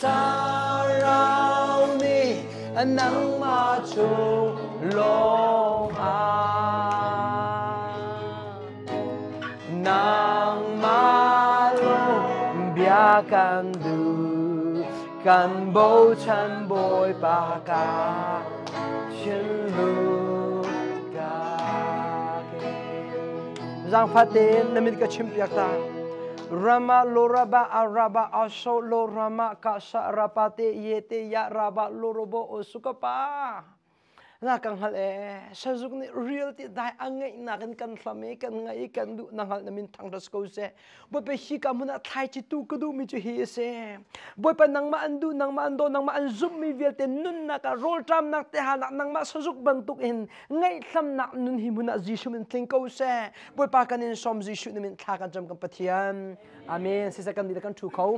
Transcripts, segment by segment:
打扰你难吗？出龙海，难吗？路别看路，看不穿，不为怕卡，心路坎坷。让发财，农民的春天抵达。Rama loraba araba aso lorama kasa rapate yete ya raba lorobo osuka pa. na kan hal e eh, sajuk ni reality dai angai na kan kan thlame eh, kan ngai eh, kan du na hal namin thang ras ko se bo pe hi ka muna thai chi tu ku du mi chu hi se bo pa nang ma andu nang ma ando nang ma an zum mi vel te nun na ka rol tram nak te ha nang ma sajuk ban tuk in ngai thlam na nun hi muna ji shu min think ko se bo pa kan in som ji shu min tha kan jam kan pathian amen se sa kan ni kan thu khau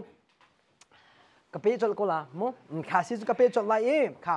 กระเป๋จดก็ละมั้งข้าซื้อกระเป๋จดไล่เองข้า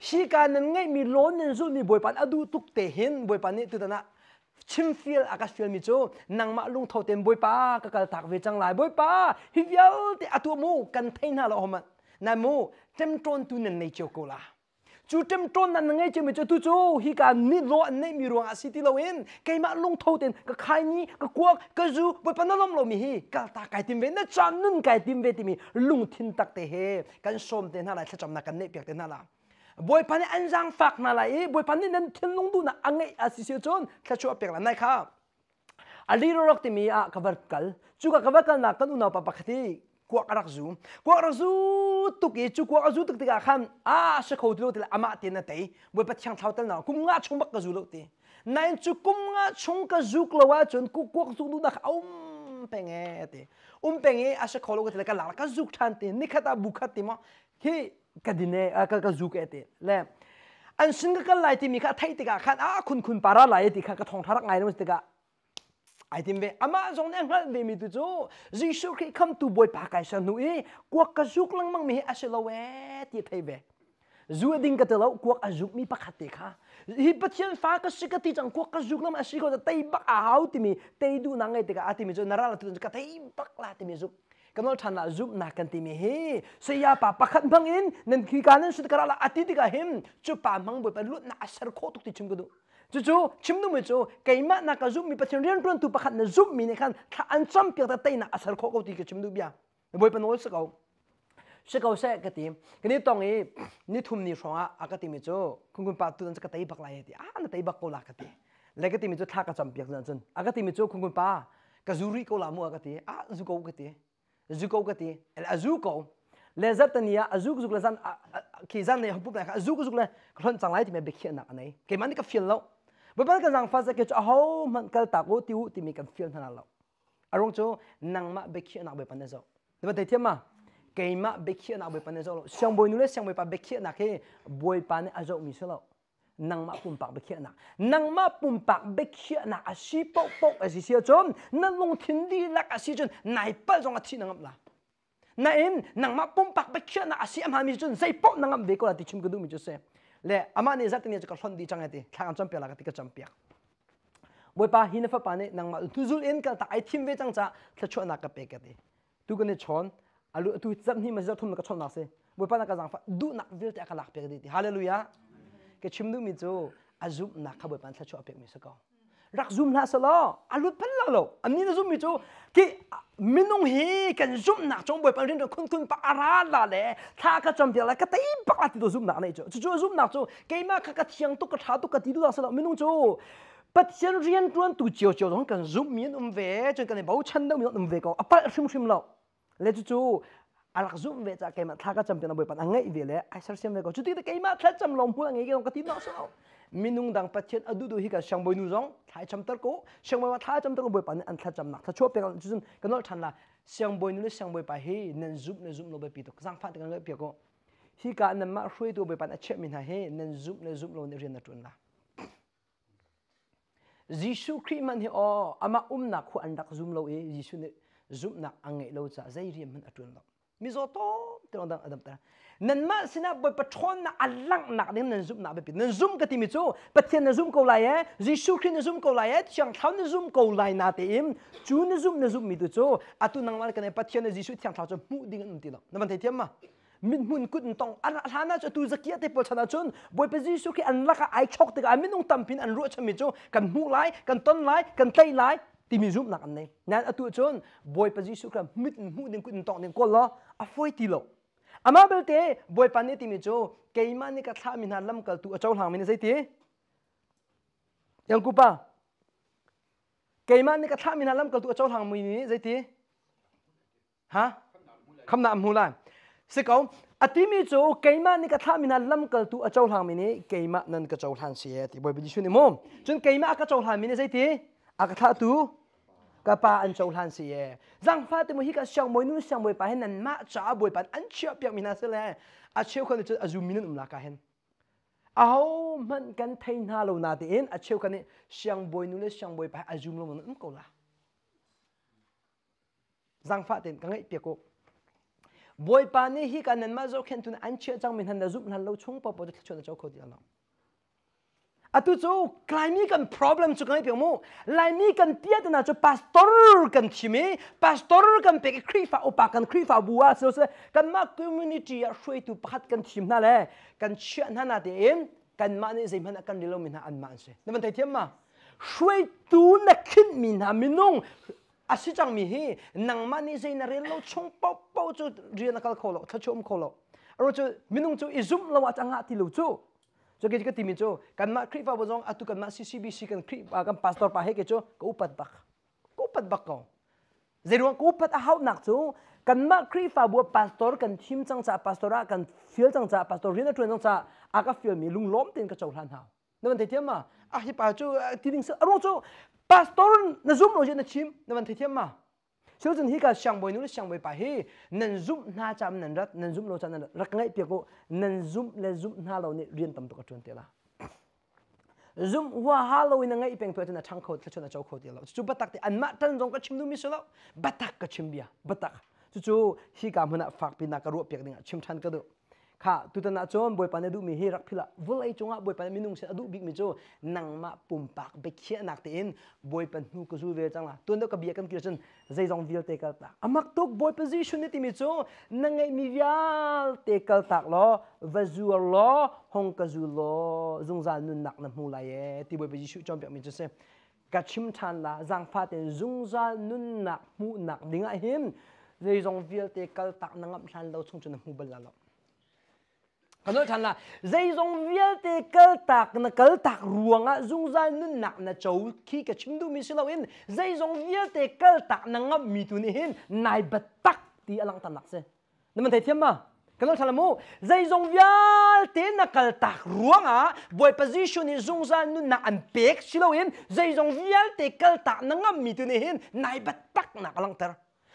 si kan nan ngai mi lon nen zu ni boi pan adu tuk te hin boi pan ni tu dana chim feel akas feel mi chu nang ma lung tho tem boi pa ka kal tak ve chang lai boi pa hi vial te atu mu kan thain ha la homa na mu tem tron tu nen nei chu ko la chu tem tron nan ngai chu mi chu tu chu hi ka ni lo nei mi ro a si ti lo in kai ma lung tho ten ka khai ni ka kuak ka zu boi pa na lom lo mi hi ka ta kai tim ve na chan nun kai tim ve ti mi lung thin tak te he kan som ten ha la cham na kan nei pek ten ha la boy pan an jang fak na lai boy pan nan thil lung du na angai association thachu apek la nai kha ali rok ti mi a cover kal chu ka cover kal na kan una pa pakhati kwa arak zu kwa arak zu tu ki chu kwa zu tuk tika kham a sha khau tu til ama ti na tei boy pat chang thau tal na kum nga chung bak ka zu lo ti nai chu kum nga chung ka zu klo wa chun ku kwa zu du na khau um penge ti um penge asha kholo ka tilaka lal ka zuk than ti nikhata bukha ti ma hi ka dine a ah, ka ka zuk ete le an sin ka lai ti mi kha thai ti ka khan a ah, khun khun para lai ti kha ka thong tharak ngai no ti ka ai tim ve ama zong ne ngal be mi tu chu jisu khi kham tu boy pa kai sa nu e kuak ka zuk lang mang mi a se lo we ti thai ve zu e ding ka te lo kuak a zuk mi pa kha te kha hi pathian fa ka si ka ti chang kuak ka zuk lam a si ko ta tai bak a hau ti mi tei du na ngai ti ka a ti mi chu nara la tu ka tai bak la ti mi zuk kamal thana zup na kan ti mi hi se ya pa pakhat bang in nen khi kanan sut kara la ati ti ka him chu pa mang bo pa lut na asar kho tuk ti chim gu du chu chu chim du mi chu keima na ka zup mi pathin rian tron tu pakhat na zup mi ne kan tha an cham pia ta tai na asar kho ko ti ka chim du bia boi pa no sa ka sẽ câu sẽ cái tim cái này tông ấy ní thum ní xong à cái tim ấy chỗ cũng cũng bắt tu cái tay bạc lại thì à nó tay bạc cô là cái tim lấy cái tim ấy chỗ thắc cái chấm biếc dần dần à cái tim ấy chỗ cũng cũng bắt cái zuri cô làm mua cái tim à zuri cô cái tim zuko kati el azuko le zat tania azuk zuk le zan ki zan ne hupup na azuk zuk le khon chang lai ti me bekhi na anai ke man ka feel lo ba ba ka zang fa za ke cho ho man kal ta ko ti u ti mi kan feel na lo arong cho nang ma bekhi na be pan zo de ba te ti ma ke ma bekhi na be pan zo lo sang boy nu le sang boy pa bekhi na ke boy pa ne azok mi so lo nang ma pum pak bekhia na nang ma pum pak bekhia na a shi po po a shi sia chon na long thin di la ka shi chon nai pa jong a thi nang la na in nang ma pum pak bekhia na a shi am ha mi chon sai po nang am ve la ti chim mi chose le ama ni zat ni ka hlon di chang a ti thang la ka ti ka chom pe wo nang ma tu in ka ta thim ve chang na ka pe tu ko chon alu tu zam ma zat na ka chon na se wo na ka zang fa du na vil la pe hallelujah cái chim nước mi chu azum na khabai pan thachu apek mi sako rak zum na salo alut pan la lo ani zoom zum mi cái mình minung he cái zoom na chong boi pan rin kun kun pa ara la le tha ka chom pia la ka tai pa la ti do zum na nei chu chu zum na chu ke cái ka ka thiang tu ka tha tu ka ti do mình minung chu bắt chân riêng tuân tu chiều chiều đó cần zoom miếng um về cho cái này bảo chân đâu miếng um về có bắt sim xem lâu lấy chú chú alak zum ve cha kaima thaka champion anh ấy về vele ai sar sem ve ko chuti te kaima thla cham lom hu angai ge ka tin so minung dang patchen adu du hi ka sang boy nu jong thai cham tar ko sang boy wa tha cham tar ko boy pan an thla cham nak tha chop pe kan chun kanol than la sang boy nu le sang boy pa he nen zup nên zoom lo be pi to sang pha te kan pe ko hi ka nan ma hrui tu be pan a che min ha he nen nên zoom zup lo ne rian na tun la jisu khri man he o ama um nak khu an dak zum lo e jisu ne zup nak angai lo cha zai riam man atun lo Mi zo to, ti rongda nga nabda. Nanma sina boi pa tron na a lang na kada inga nan zoom nga vabida. Nan zoom kati mi zo, pa tiya na zoom go la ya, zishu kri na zoom go la ya, tshiyang thaw na zoom go la ya naa di im. Tshiyung na zoom na zoom mi dhubzo, atu na nga wala kada pa tiya na zishu tiya nga thawchwa bua di Min muin ku dintong, a rana cha tu za te po chana chun, boi pa zishu kri an laga a i chokta ka a min nung tam pi an ruo chan mi zo. Kan muu lai, kan ton lai, kan tei lai ti mi zum nak an nei nan atu chon boy pa jisu kra mit mu den kun tok nen ko la a foi ti lo ama bel te boy pa ne ti mi cho keima ni ka tha min han lam kal tu a chau hang min sei ti yang ku pa keima ni ka mình min lâm cái kal tu a chau hang min ni sei ti ha kham na mu lai se ko atimi cho keima ni ka thamina lam kal tu achau hlang mini keima nan ka chau hlan si ti boy bi chu ni mom chun cái ka chau mình mini thế ti aka tha tu ka pa an chong lan si ye zang fa te mo hi ka shang mo nu shang mo pa hen an ma cha boi pan an chia pya mina se le a cheu kan chu azum min um la ka hen a ho man kan thai na lo na te in a cheu kan shang boi nu le shang boi pa azum lo um ko la zang fa ten ka ngai pya ko boi pa ni hi kan an ma zo khen tun an chia chang min han da zum han lo chung pa po de chu na chau ko di lo อาตุจูกลายมีกันปัญหา e m จุกันเปียงมูลายมีกันเตี้ยตนาจู p a s t ร์กันทิมีปัสตอร์กันเป็กครีฟ้าอุปกันครีฟ้าบัวเสือเสือกันมา c o ม m u n i t y อะช่วยตุพัดกันทิมนั่นแหละกันเชื่อหน้าเดินกันมาในสิ่งนันกันเรื่องมหนหาอันมานสิเดี๋ยมันได้ยิมาช่วยตุนักขึ้นมินหามินุงอาศิจังมีใหนังมันในสิ่งนั่นเรื่องเราชงป่าเป่าจู่เรียนนักเรียนเขาหลอกถ้าชมเขาหลอกเราจะมินุงจู่อิจุมเราจะงัดที่เจู่ cho ke ka timi cho kan ma khri fa bozong atu kan ma ccbc kan khri ba kan pastor pa he ke cho ko pat bak ko pat bak ko zero ko pat a hau nak cho kan ma khri fa bo pastor kan thim chang cha pastora kan feel chang cha pastor rina tuen chang cha aka feel mi lung lom tin ka chau han ha nawan te tiama a hi pa cho tiring sa aro cho pastor na zum lo je na chim nawan te tiama children he ka shang boy nu shang boy pa he nan zum na cham nan rat nan zum lo cham nan rak ngai te ko nan zum le zum na lo ni rian tam to ka tren te la zum wa halo in chau an ma tan zong ka chim mi ka chim fak pi na ka chim ka kha tu ta na chom boy pan du mi hi rak phila vulai chunga boy pan minung se adu big mi cho nang ma pum pak be khia nak te in boy pan nu ko zu ve changa tu ndo ka bia kan kirchen zai jong vil te kal ta amak tok boy position ni ti mi cho nangai mi vial te kal tak lo visual lo hong ka zu lo zung za nun nak na mu la ye ti boy position chom pe mi cho se ka chim than la zang pha te zung za nun nak mu nak a him zai jong vil te kal tak nangam than lo chung chun mu bal la lo kan lo than la zai zong vial te kal tak na kal ruộng ruanga zung zai nên nak là chou khi ka chim du mi silo in zai zong vial te kal tak na ngap mi tu ni hin nai bat tak ti alang tan nak se na man thai thiam ma kan lo than la mo zai zong vial te na kal tak ruanga boy position ni zung zai nun na an pek silo in zai zong vial te kal tak na ngap mi tu ni hin nai bat tak na alang tar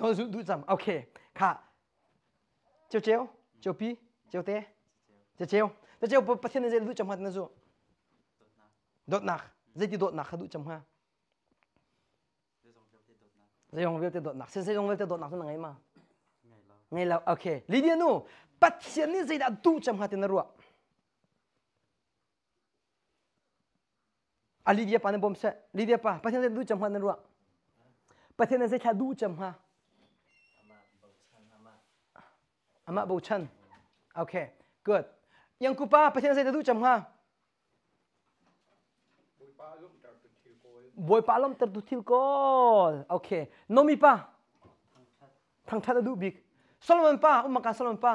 No, do some. Okay. Ka. Cheo cheo. Cheo pi. Cheo te. Cheo cheo. Ta cheo pa pasien zel du chamhat na zo. Dot nach. Zeti dot nach du chamha. Zeyong velte dot nach. Sen zeyong velte dot nach na ngai ma. Ngai la. Okay. Lidia nu. Pasien ni zeda du chamhat na ruwa. Olivia pa na bomse. Olivia pa. Pasien zel du chamhat na ruwa. Pasien zel cha du chamha. ama bo chan okay good yang kupa pathian sai du cham ha boi pa lom tar tu thil ko okay no mi pa thang tha du big solomon pa um ka solomon pa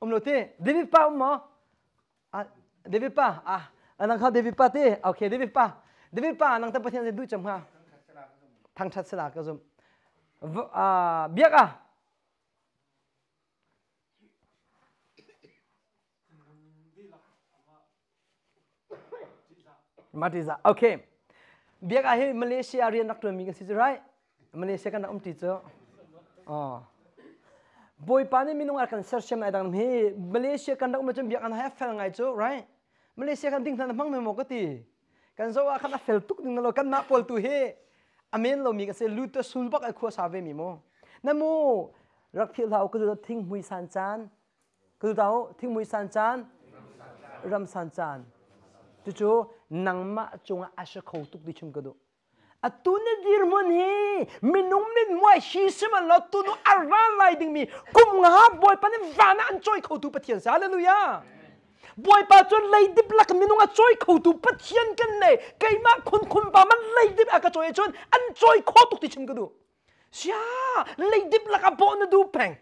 um lote david pa um ma à, david pa ah à, anang à, kha david pa te okay david pa david pa anang ta pathian sai du cham ha thang that sala ka zum a biak a matiza okay biak a he malaysia rian nak tu mi ka malaysia kan um ti cho oh boy pani minung ar kan ser shem ai dang he malaysia kan dak ma chum biak an ha fel ngai cho right malaysia kan ding than mang me mo ka ti kan zo wa kan fel tuk ding lo kan na pol tu he amen lo mi ka se lu to sul bak a kho sa ve mi mo na mo rak phil hau ko do thing hui san chan ko do thing hui san chan ram san chan tu chu nangma chunga asha khau tuk di chum kado atuna dir mon he minum min wa shi sima lo tu no aran lai ding mi kum nga boy pan vana an choi khau tu pathian sa hallelujah boy pa chon lay dip lak minunga choi khau tu pathian kan nei keima khun khun pa man lay dip aka choi chon an choi khau tuk di chum kado sia lay dip lak a bon du pang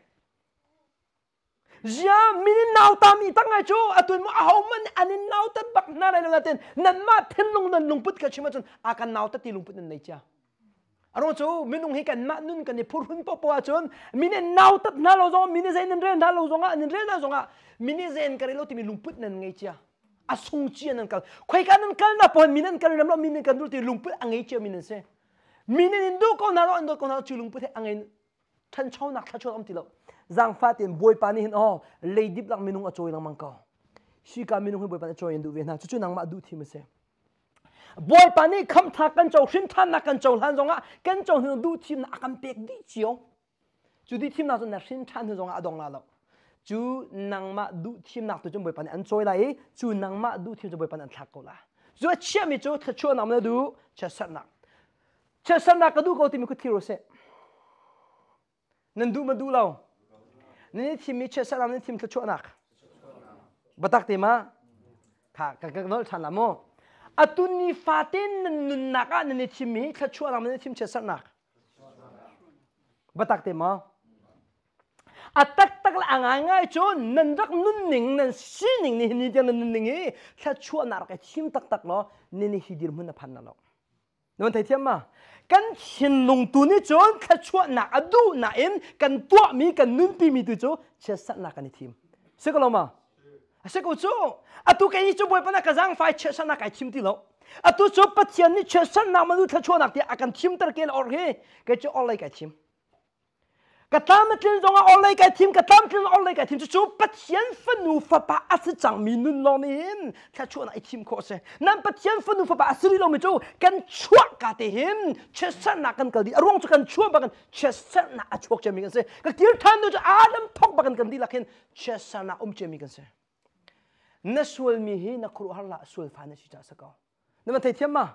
jia min nau ta mi tak ngai chu atun mo ahom man anin nau ta bak na lai la ten nan ma thin lung nan lung put ka chima chun a kan nau ta ti lung put nan nei cha arong chu minung hi kan ma nun kan ni phur hun po po chun min nau ta na lo zo min zen nan ren da lo zo nga nan ren da zo nga min zen kare lo ti mi lung put nan ngai cha a sung chi nan kal khoi kan nan kal na pon min nan kal ram lo min kan dul ti lung put angai cha min se min nan du ko na ro ndo ko na chu lung put angai than chau nak tha chu am ti lo zang fa tin boy pani hin oh lei dip lang minung achoi lang mangko shi ka minung hin boy pani achoi ndu ve na chu chu nang ma du thi ma se boy pani kham tha kan chau shin than na kan chau lan zonga kan chau hin du thi na akam pek di chiyo chu di thi na zo na shin than hin zonga adong la lo chu nang ma du thi na tu chu boy pani an choi lai chu nang ma du thi chu boy pani an thak ko la zo chia mi chu tha chu nam na du cha sat na cha sat na ka du ko ti mi ku thi ro se nandu ma du lao Nini tim mi che salam nini tim tla chua naq. ma? Ka kagag nol nini nini che ma? tak nga tak nini hidir muna ma? กันเห็นลงตัวนี้จนขชวหนักอดูหนักเอ็นกันตัวมีกันนุ่นปีมีตัวจเชสันนักกันทีมเสกลมาเสก็จอะตุกันยี่จบไปปนักจังไฟเชสันนักไอทีมที่เราอตุจบปัจจัยนี้เชสันนักมันดู้ขช่วหนักที่อาการทีมตะเกียงออกเฮก็จะออกไลยกันทีม cả tam e trên rong online cái team cả tam trên online cái team chú bắt thiên phân nụ phá ba ác sự chẳng mình nun lo nên theo chú này team khó sẽ nam bắt thiên phân nụ phá ba ác sự lo mình chú cần chuột cả thế hiểm chết sát nạc cần cần đi ruộng cho cần chuột bằng chết sát nạc chuột cho mình sẽ cái tiêu than đó cho adam thóc bằng cần đi là khen chết sát nạc ông cho mình sẽ nasual mihi nakuruhalla sual phá nasi cha sao nên mà thấy thêm mà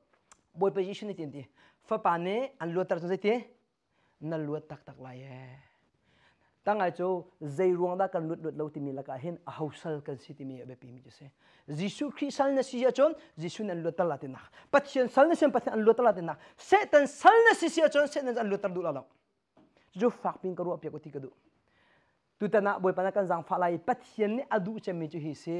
boy position ni tinti fa pa ne an lu tar zai ti na lu tak tak lai tang ai chu zai ruang da kan lut lut lo ti mi la ka hin a hausal kan si ti mi be pi mi ju se jisu khri sal na si ya chon jisu na lu tar la ti na patien sal na sem patien an lu tar la ti na satan sal na si si ya chon satan an lu tar du la lo ju fak pin karu apya ko ti ka du tu ta na boy pa na kan zang fa lai patien ni adu che mi ju hi se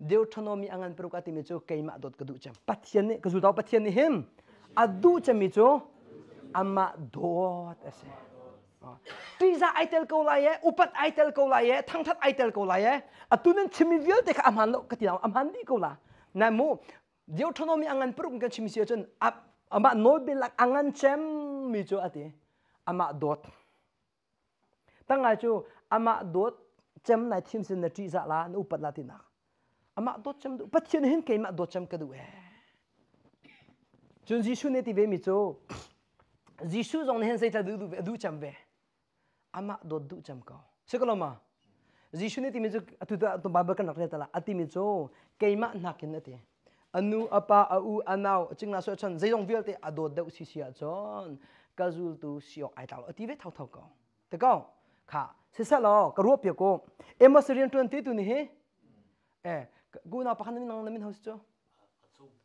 deuteronomy angan peruk ati mi cho keima dot kedu cham pathian ne kazu dau pathian ne hem adu cham mi cho amma dot ase tiza ah. aitel ko la ye upat aitel ko la ye thangthat aitel ko la ye atunen chimi vial te kha amhan lo kati am amhan di ko la na mo deuteronomy angan peruk ka chimi sia chen ap amma nobel lak angan cham mi cho ate amma dot tanga cho amma dot cham na chim sin na tiza la upat la ti na Patien hin kei mat dotm ka doe. Eh. Jo zi net e mit zo Zi an hen seit dom we. Am mat dot dom ka. Se ma Zi net babaken nach net a ti mit zo kei mat na ken net. An nu a pa a ou an naoching nachchan se an vite a do da si si zo kazul to si a a ti we tau ka. Te ka ka se sal ka ruop je ko E mat se rien to an tetu ne he? Eh. gu na pakhan min nang namin house cho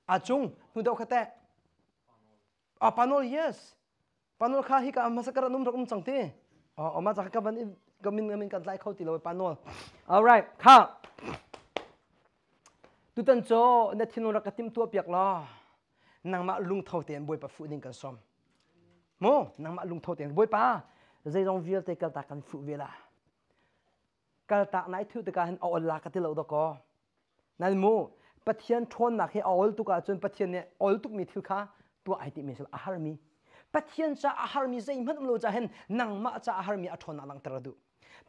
achung nu dau khate a panol yes panol kha hi ka masakara num rakum changte a ma chakha ka ban kamin kamin kan lai khauti lo panol all right kha tu tan cho na thinu rakatim tua piak lo, nang mà lung thâu tiền bồi pa phụ ding kan som mo nang mà lung thâu tiền bồi pa dây dòng vial te kal ta kan fu vela kal ta nai thu te ka han ở ol cái ka ti lo da นั่นมูปะเทียนทนนักให้อลตุกอาจนปะเทียนเนี่ยออลตุกมีทิลค่ะตัวไอติมีสุอาหารมีปะเทียนจะอาหารมีใจมันมันโลจะเห็นนังมาจะอาหารมีอัฐนนังตระดู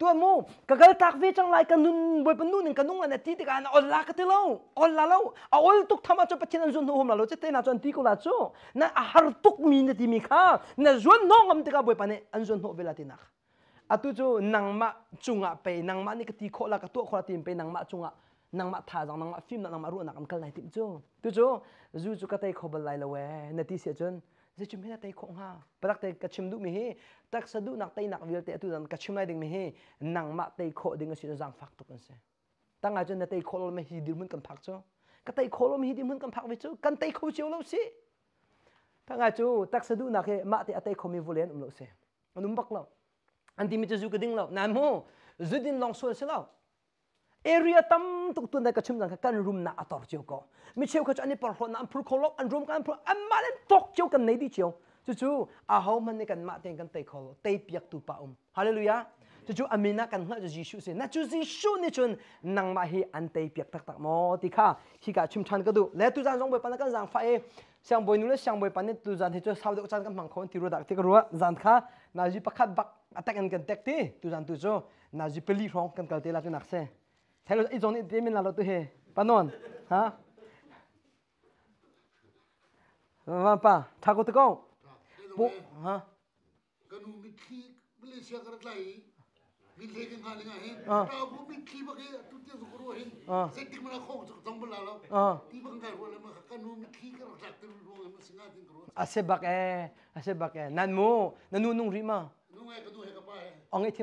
ตัวมูกะกลตักเวจังไลกันนุนบอยปนุนกันนุงอันที่ติกันออลลากติเลาอลลาเลาเออลตุกทำมาจนปะเทียนจนโนมลาโลจะเตนาจนตีกุลาจูนั่นอาหารตุกมีนทีมีค่ะนั่นจนน้องมันติกาบอยปนเนี่ยอันจนโฮเวลาตินักอ t u chu n a n g า a chunga pe nangma ni kati kho la ka tu kho tin pe nangma c h u nang ma tha jang nang ma film nang ma ru nak am kal lai tim chu tu chu zu chu ka tai khobal lai lo we na ti se chun ze chum hena tai khong ha parak tai ka chim du mi he tak sa du nak tai nak vil te tu dan ka chim lai ding mi he nang ma tai kho ding si jang phak tu kan se tanga chun na tai kho lo me hi dir mun kan phak chu ka tai kho lo me hi dir mun kan phak ve chu kan tai kho chiu lo si tanga chu tak sa du nak he ma te tai kho mi vu vulen um lo se anum bak lo an ti mi chu zu ka ding lo na mo zu din long so se lo เอเรียตั้มตุกตัวในกระชุมดังกันรุมนาอตอร์เจียวก็ไม่เชื่อก็จะอันนี้ปรากฏนั่ำพลคลอกอันรุมกันพลอันมาเล่นตกเจียวกันในดีเจียวจู่จู่อาฮาอมันในกันมาเต็งกันเตยคอลเตยปียกตุปาอุมฮาเลลูยาจู่จู่อามินากันหัวจะยิ่งชูเสียนั่นจู่ยิ่งชูนี่จนนั่งมาเฮอันเตยปียกปักตักมอติค่ะที่กระชุมชันก็ดูแล้วตุจันจ้องไปปั้นกันสั่งไฟเสียงบอยนุ่งเสียงบอยปั้นเนี่ยตุจันที่จะสาวเด็กจันกันมังคอนที่รู้ดักที่กระัวจันค่ะนั่นจูประคับบักอัตเต็งกันเต็งทีตุจันตุจู่นั่นจูเปลี่ยนร้องกันกัลเตลาจูนักเซ Tell us, it's only the minute to hear. Panon, huh? Vampa, Taco to go. Huh? Can you that will him a canoe be cheek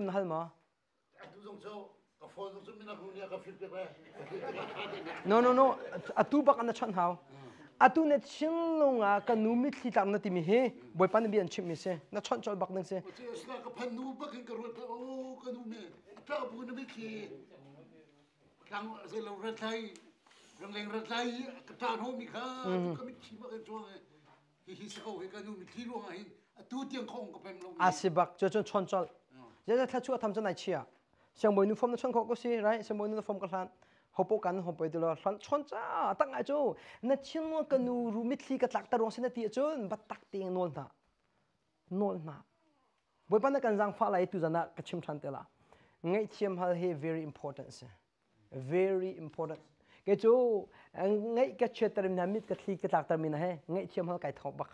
no no no atu bak an chan hau atu ne chin longa ka nu mi thli tak na ti mi he boy pan bi an chim mi se na chon chol bak nang se ka pan nu bak ka ro pa o ka nu me ta bu na mi ki kang se lo ra thai rang leng ra thai ka ta no mi kha ka mi chi bak jo hi hi sa o ka nu mi thli ro ha hi atu tiang khong ka pem long a se bak cho chon chon chol ya ya thla chu tham chan nai chia ช่างบอยนุ่มฟอมนั่นช่างเขาก็สิไรช่างบอยนุ่มฟอมก็สันฮปกันฮบไปตลอดทันชนจ้าตั้งไงจูนั่นชิลกันนูรูมิตลีกับตักตะรองเสนตีจูนบัดตักเตียงนวลตะนวลมาบอยปัานกันจังฟ้าไหลตุจันนะกระชิมชันเตล่ะไงเทียมฮัลเฮ very important very important กจูไงกัเชเตรมินามิดกัทลีกับตักเตรมินะเฮไงเทียมฮัลไกทอบัก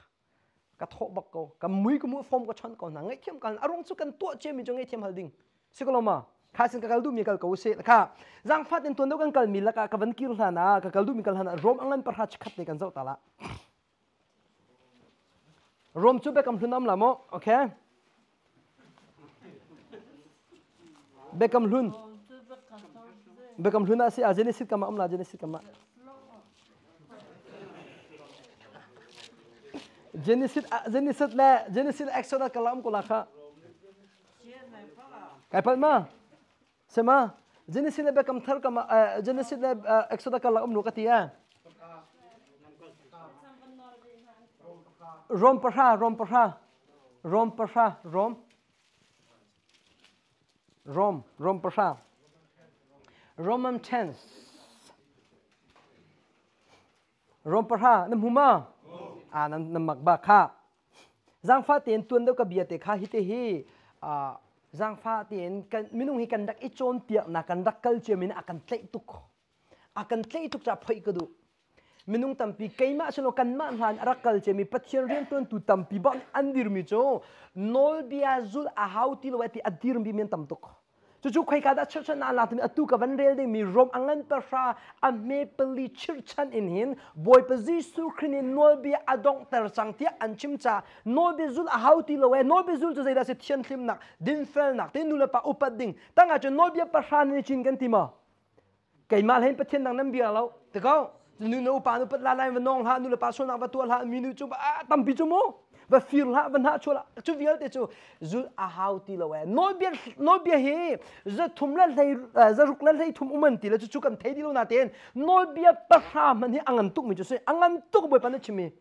กทบักก็กมุยกมุฟอมก็ชนก่อนนะไงเทียมกันอารมณ์สุกันตัวเจมิจงไงเทียมฮัลดิงสิกลมา Kasih sin ka kal du mi kal ko se kha jang phat den ton do kan kal mi la ka ka ban kil hana ka rom anglan par hach khat kan zau tala rom chu be kam hlun am la mo okay be kam hlun be kam hlun ase ajene ah, lah, sit kam ah, am la ajene sit kam Genesis Genesis la Genesis Exodus kalam kulakha Kai palma Sema, jenis sila ba kamthar kama jenis sila eksoda kala um nukati ya. Rom parha, rom parha, rom parha, rom, rom, rom parha. Roman tense. Rom parha, nam huma. Ah, nam nam magba kha. Zang fa tien tuan do ka biate kha hite hi. Ah, zang fa tin kan minung hi kan dak i tiak na kan dak kal che min akan tlei tuk akan tlei tuk cha phoi kadu minung tampi keima chlo kan man han ara che mi pathian rian ton tu tampi ban andir mi cho nol bia zul a hautil wati adir mi min tuk chú chú cả kada church na la tumi atu ka van rel ding mi rom angan pa ra a me peli church chan in hin boy pa ji su khrini nói bi adong ter chang tiếc anh chim cha nói bi zul a how ti lo e, nói no bi zul chu zai da se thian thlim nak din fel nak tin nu la pa upat ding tanga chu no bi pa ra ni chin kan ti cái mà mal hen pa thian dang nam bi lo te ko nu no pa nu pat la lai va nong ha nu la pa so na vật tu la mi nu chu ba à, tam bi chu mo va fir hlah va ha ca chu vial te chu zul a hau ti lo e nawlbia hi za te za ruk lehlei thum uman tile ucu kan theidilo natiin nawlbia pahra hman hi a ngan tuk mi usi a ngan tuk a baipa nachimi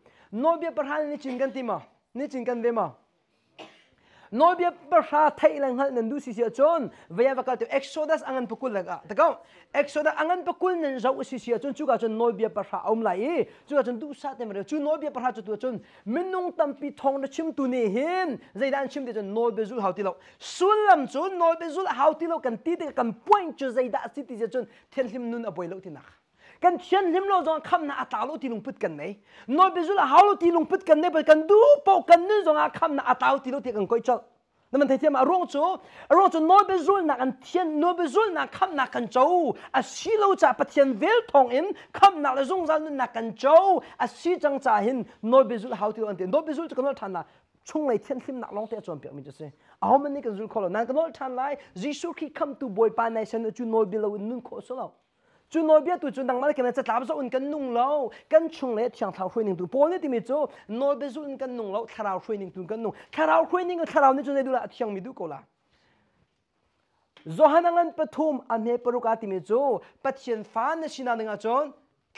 nawlbia pahra niinkan ti m nicinkan vema noi bia ba sha thai lang hal nan du si sia chon veya va ka te exodus angan pakul laga ta ka exodus angan pakul nan zau si sia chon chu ka chon noi bia ba sha om lai chu ka chon du sa te mre chu noi bia ba chu tu chon minung tam pi thong na chim tu ne hin zai dan chim de chon noi be zul hauti lo sulam chu noi be zul hauti lo kan ti de kan point chu zai da si ti chon thel him nun a boi lo ti nach kan chen lim lo zong kham na atalo ti lung put kan nei noi bezul haulo ti lung put kan nei ba kan du po kan nu zong a kham na atalo ti lo ti kan koi chol naman thai thiam arong chu arong chu noi bezul na kan thien noi bezul na kham na kan chou a si lo cha pathian vel thong in kham na la zong zan na kan chou a si chang cha hin noi bezul hau ti lo an noi bezul kan lo than na chung lai thiên lim nặng long te chuẩn bị mình cho xem áo mình cái zul kolo nang cái nỗi than lai Jesus khi come to boy pa nation chu noi below nun ko solo zhū nōwbyātū zhū nāngmārā ka nā tsa dabza wūn gān nūng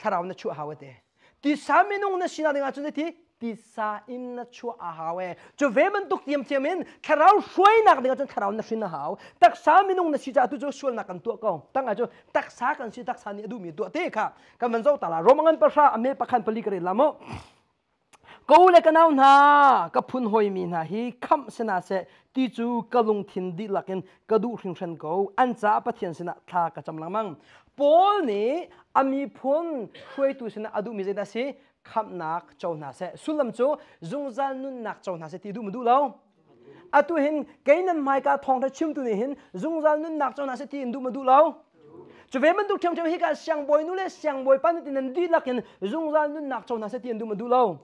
nga na nga ติสาอินนะชัวอาฮาวเอจะเวมันตุกเตียมเทียมเองขราวช่วยนักเดียวจนขราวนักชินหาวตักสามินุงนักชิจัตุจูช่วยนักกันตัวก็ตั้งอาจจะตักสากันสิตักสานี่ดูมีตัวเตะค่ะกำนมันเจ้าตลารมังประชาอเมปะคันปลีกรีลามอกูเลกันเอาหนากับพุนหอยมีนาฮีคำสนาเสตีจูกลุงทินดีลักินกระดูหิงเชนกูอันจ้าปะเทียนสนะทากระจำลังมั่งปอลนี่อามีพุนช่วยตัวสนะอดูมีเจตสิ khắp nạc châu nà sẽ xuống lâm chỗ dung ra nun nạc châu nà sẽ thì đủ mà đủ lâu à tu hình cái nên mai cả thong ra chim tu này dung dùng ra nun nạc châu nà sẽ thì đủ mà đủ lâu cho về mình đục chăm chăm hi cả sang bồi nô lên sang bồi pan thì nên đi lạc hình dung ra nun nạc châu nà sẽ thì đủ mà đủ lâu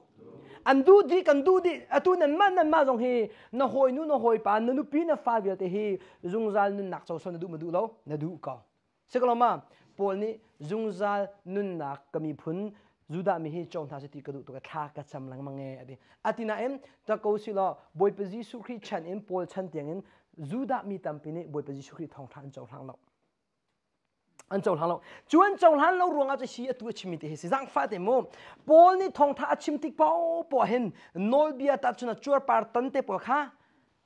an du di kan du di atu nan man nan ma jong hi na hoi nu na hoi pan na nu pin na phá vi thì hi zung zal nun châu chaw son du ma du lo na du ka se ko à, pol ni dung zal nun nak kami phun juda mi hi chong thasi ti kadu to ka tha ka cham lang mange ati atina em ta ko sila boy pe jisu khri chan em pol chan tiang en juda mi tam pini boy pe jisu khri thong than chong hang lo an chong hang lo chuan chong hang lo ruanga che si atu chimi te si jang fa te mo pol ni thong tha achim tik pa po hen nol bia ta chuna chuar par tan te po kha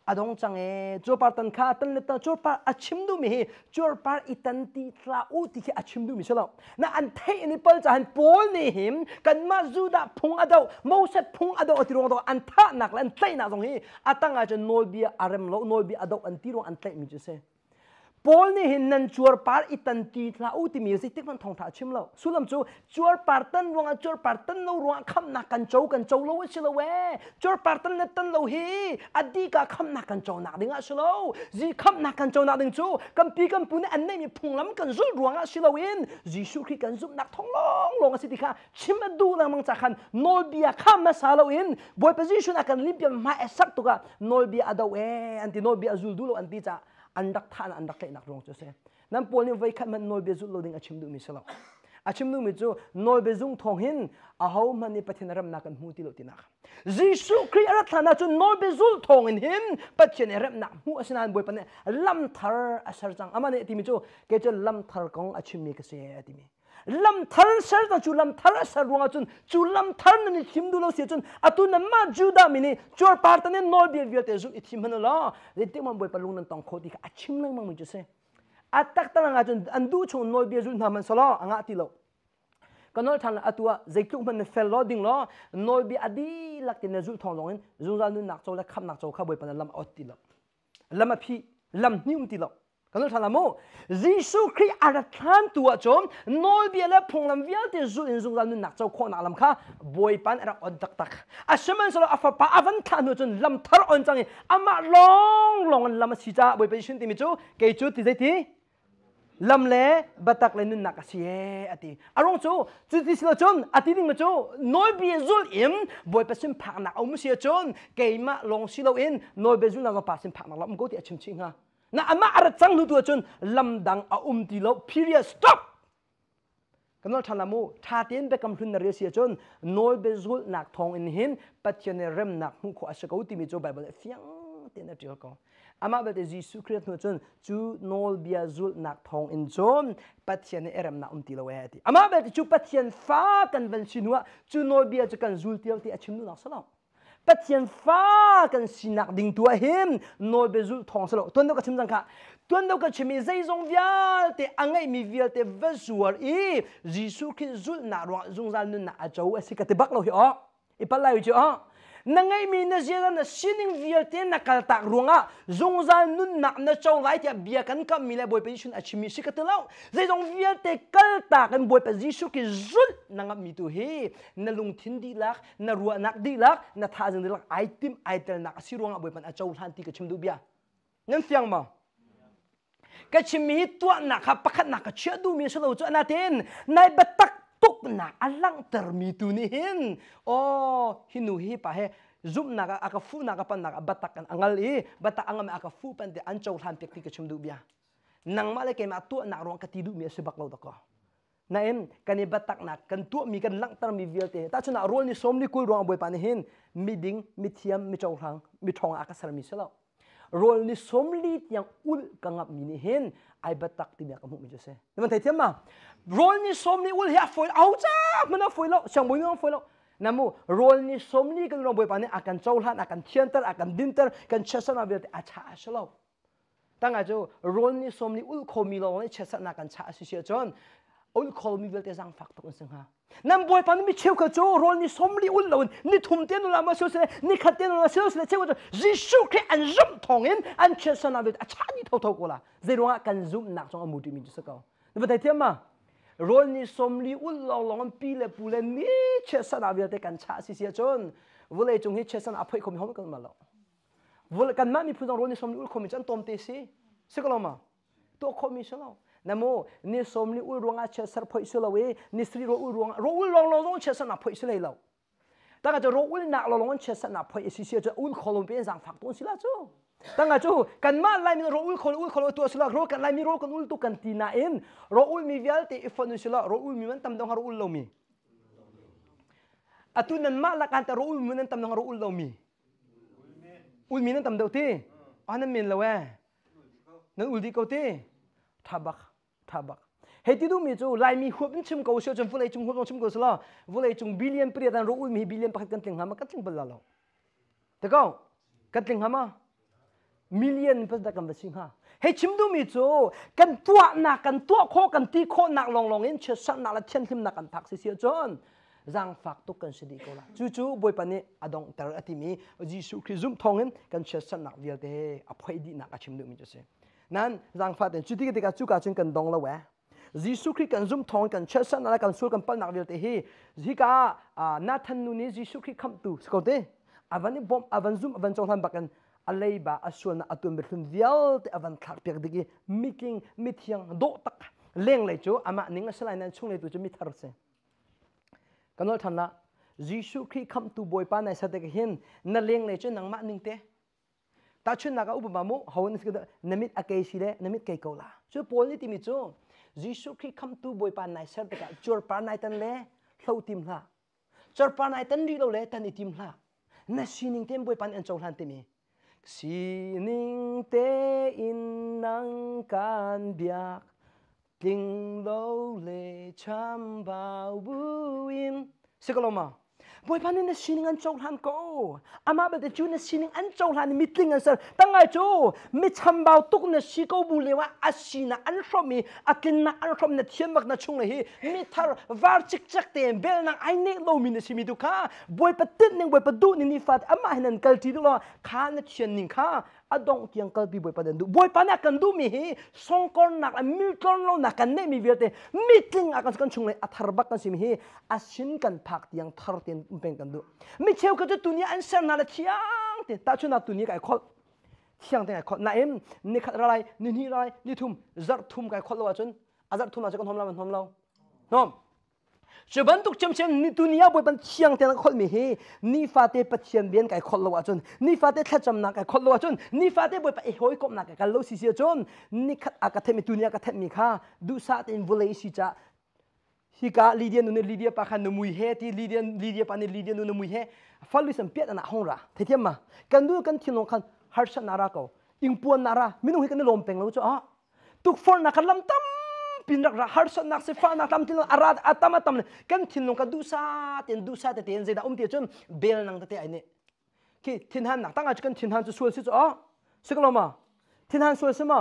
adong change chopar tan kha tan leta chopar achim du mi chopar itan ti tla u ti ki achim du mi chalo na an thei ni pal cha han pol ni him kan ma zu da phung ado mo se phung ado ati ro do an tha nak lan tlai na zong hi atanga che nol bia arem lo nol bia ado an ti ro an tlai mi je se Paul ni hin nan chuar par i tan ti thla u ti music tik man thong tha chim lo sulam chu chuar par tan ruang a chuar par tan lo ruang kham na kan chau kan chau lo chilo we chuar par tan na tan lo hi adi ka kham na kan chau na ding a shilo ji kham na kan chau na ding chu kam pi kam pu an nei mi phung lam kan zu ruang a shilo in ji su khi kan zum nak thong long long a si ti kha chim du lang mang cha khan nol bia kham ma sa lo in boy position a kan lim pi ma e sak tu ka nol bia adaw e anti nol bia zul du lo anti cha andak tha na andak nak rong chose nam pol ni vai khat man noi bezu loading achim du mi selo achim du mi zo noi bezung thong hin a ho mani pathin ram na kan muti lo ti na jisu kri ara thana chu noi bezu thong in him pathin ram na mu asina an boi pane lam thar asar jang amane ti mi zo ke lam lam thar sar da chu lam thara sar ruwa chun chu lam thar ni chim du lo se chun atu na ma ju da mi ni chor par ta ne no bir bir te zu i chim la le te man boi pa lung nan tong kho di ka achim lang mang mi chu se a tak ta nga chun an du chu no bir zu na man sa la anga ti lo ka no than la atu wa ze chu man ne fel lo ding lo no bi adi lak te ne zu thong long zu za nu nak chaw la kham nak chaw kha boi pa lam ot ti lo lam phi lam ni um ti lo kan thala mo jisu khri ara than tua chom nol bia la phonglam vial te zu in zung lam nak chau kho na lam kha boy pan ara on tak tak a shaman solo afa pa avan than no chun lam thar on chang ama long long lam si cha boy pe shin ti mi chu ke chu ti zai ti lam le batak le nun nak si e ati arong chu chu ti silo chom ati ding ma chu noi bi zul im boy pa sim phak na om si chon ke ma long silo in noi be zul na pa sim phak na lam go ti achim chi nga na ama ara chang lu tu chun lam dang a um ti lo period stop kanol thana mu tha ten be kam hlun na re chun noi be zul nak thong in hin patchene rem nak mu kho asa ko ti mi cho bible e fiang ten na e tiol ko ama be te jisu christ no chun chu nol bia zul nak thong in chom pathian eram na um ti lo he ti ama be chu pathian fa kan van sinwa chu nol bia chu kan zul tial ti achim nu nak salam 不听话跟西南领土限，奈不住搪塞了。转到个村上看，转到个村面山上边，的矮矮咪咪的不作意，只收起做哪样？中山路哪阿朝阿西个地包落去啊？伊包来去啊？ấy nangai mi na zia na sining vial te na kal tak ruanga zongza nun na na chong lai tia bia kan kam mi le boy position achimi sikatelo zai zong vial te kal tak kan boy position ki zul nangam mi tu he na lung thin di lak na ruwa nak di lak na tha jang di lak item item na si ruanga boy pan achau han ti ka chim du bia nan fiang ma ka chimi tu na hấp pakhat na ka chia mình sẽ so cho anh na ten bắt tắc zup na alang termitu ni hin. Oh, hinuhi pa he. Zup na ka, aka fu na ka pan na ka batak kan angal i. Batak angam aka fu pan di ancaw lahan piyak tika Nang malay kay matua na ruang katidu miya subak law dako. Na em, kani batak na kentua mi kan lang termi viyal te. Ta chuna ruang ni somni ni ruang buay pan hin. Miding, mitiam, mitaw lang, mitong aka sarami silaw. รลนิสมลีที่ยังอุลกังับมินิเห็นไอบตักติมียกมุกมิจเซ่นั่นไทยเทียมมารลนิสมลีอุลเฮาฟอยเอาจ้ามันเอาฟอยแล้วช่างบุญงฟอยแล้วนั่นมูรลนิสมลีกันเราบ่อยปานี้อาการเจ้าหลานอาการเทียนเตอร์อาการดินเตอร์กันเชสันอาเบียตอาชาชลาวตั้งอาจูรลนิสมลีอุลคมิโลนี่เชสันอาการชาชิเชจอน ol khol mi vel te zang fak tok sang ha nam boy pan mi cheu ka cho rol ni somli ul lon ni thum te no la ma so se ni khat te no la so se cheu jisu khe an zum thong in an che sana vet a cha ni tho tho ko la ze ro kan zum nak chong amu ti mi so ka ni ba te ma rol ni somli ul lo lon pi le pu le ni che sana vel te kan cha si si chon vule chung hi che sana a phoi khom hom kan ma lo vule kan ma mi pu rol ni somli ul khom chan tom te si se ko ma to khom mi so lo namo ni somli u ronga che sar phoi su lawe ni sri ro u ronga ro u long long che sa na phoi su lai law ta ga ro na lo long che na phoi si si u kholom zang fak ton si la chu kan ma lai mi ro u khol u khol tu la kan lai mi ro kan u tu kan ti na en mi vial te ifon si la ro u mi man tam dong ro u lo nan ma la kan ta mi nan tam dong ro u lo mi nan tam e. te anan min nan te thaba he ti du mi chu lai mi huap chim ko sho chum fulai chung huap chim ko sala vulai chung billion pri dan ro u mi billion pakhat kan tling hama kan tling bal lo ta ko kan tling hama million pas da kan basing ha he chim du mi chu kan tua na kan tua kho kan ti kho nak long long in che san na la thian thim na kan thak si si chon zang phak tu kan sidi ko la chu chu boi pani adong tar atimi ji su khri zum thongin kan che san nak vial te a phoi di na ka chim du mi chu se nan rang phat en chuti ka chu ka chen kan dong la wa jisu khri kan zum thong kan che san la kan sul kan pal nak vil te hi ji ka na than nu ni jisu khri tu sko te avani bom avan zum avan chong han ba asul na atum berthun vial te avan thak pek digi miking mithiang do tak leng le chu ama ninga salai nan chung le tu chu mi thar se kanol than la jisu khri tu boi pa na sa te hin na leng le chu nang ma ning ta chun na ka ubu mamu hawan sik da namit akai sire namit kai kola chu pol ni timi chu jisu khi kham tu boi pa nai sar da chor pa nai tan le thau tim la chor pa nai tan ri lo le tan tim la na sining tem boi pan an chol han timi sining te in nang kan bia ting lo le cham bao bu in sikoloma môi pan nên xin ngan chol han ko ama ba de chu na xin an chol han mitling an sar tangai chu mi cham bao tuk na si ko bu lewa asina an romi akin na an rom na thiam mak na chung hi mi thar var chik chak te bel na ai ne lo mi na si mi du kha boy patin ning boy padu ni ni fat ama hinan kal ti du lo kha na chen ning kha อาดงที่อังกฤษบ่อยปะเันดูบ่อยปันกันดูมีสงคนนักมิตรนลนักกัน่นมีเวียเตมิตริงอากานสกันชมเลยอัธรบักกันสิมีอาชินกันพักที่ยังทอร์ตียนเป็นกันดูมิเชื่ลก็จะตุนีอันเซนนาเลชียงเต้าชุ่นาตุนีกับไอ้คนเชียงเตไอ้คนนายเอ็มนี่ขัดอะไรนี่นี่อะไรนี่ทุ่มจัดทุ่มกับไอ้คนละวันจนอาจัดทุ่มอาจจะกันทอมลาวันทอมลาวนอมชบันตุกจำเชีงนิตุนียาบุนบันเชียงเทนักคนมีเฮนี่ฟาเตปัจเชียนเบียนไก่คนละวจนนี่ฟาเตทัดจำนักไก่คนละวจนนี่ฟาเตบุยไปเอหอยกบนักไก่กันลลซิเซียจนนี่ขัดอากาศเทมิตุนียากาศเทมิค่ะดูสาตินวุเลสิจ้าฮิกาลีเดียนุนลีเดียปะขันนุมุยเฮที่ลีเดียนลีเดียปะนลีเดียนุนมุยเฮฟัลลิสันเปียตนะฮงระเที่ยมมากันดูกันที่นงคันฮาร์ชนาราเกาอิงปวนนาราไม่ต้องให้กันลมเป็งแล้วจ้ะตุกฟอนนักลำตั้ม pinrak ra har son nak se fa na tam tin arad atama tam ne kan tin lo ka du sa ten du sa te ten ze da um ti chun bel nang ta te ai ne ki tin han na tang a chun tin han chu sul si zo ma tin han ma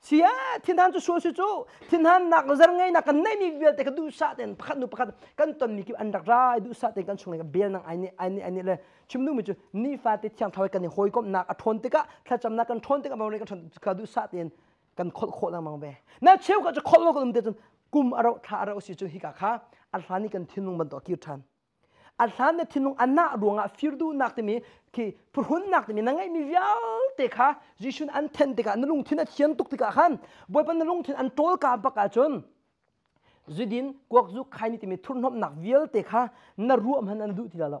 si ya tin han chu sul si zo tin han na ga bel te ka du sa ten pa kan ton mi ki an du sa kan chung ga bel nang ai ne ai le chim mi chu ni fa te thawai kan ni hoi kom na a cham na kan thon te ka ka du sa กันคดโคดละมังเบนั่นเชื่อก็จะคดโลกลมเดือนกุมอารมณ์ทาอารมณ์สิจุฮิกาคาอัลลานี่กันทิ้งลงบนตอกิรทันอัลลานี่ทิ้งลงอันน่ารวงอ่ะฟิรดูนักที่มีคือพรุ่งนักที่มีนั่งไงมีวิ่งเตค่ะยิชุนอันเทนเตค่ะนั่งลงทิ้งอันเชียนตุกเตค่ะขันบ่อยเป็นนั่งลงทิ้งอันโตลกาบปากกาจนจุดินกวกจุกใครนี่ที่มีทุนหอบหนักวิ่งเตค่ะนั่งรวมหันอันดูที่ลละ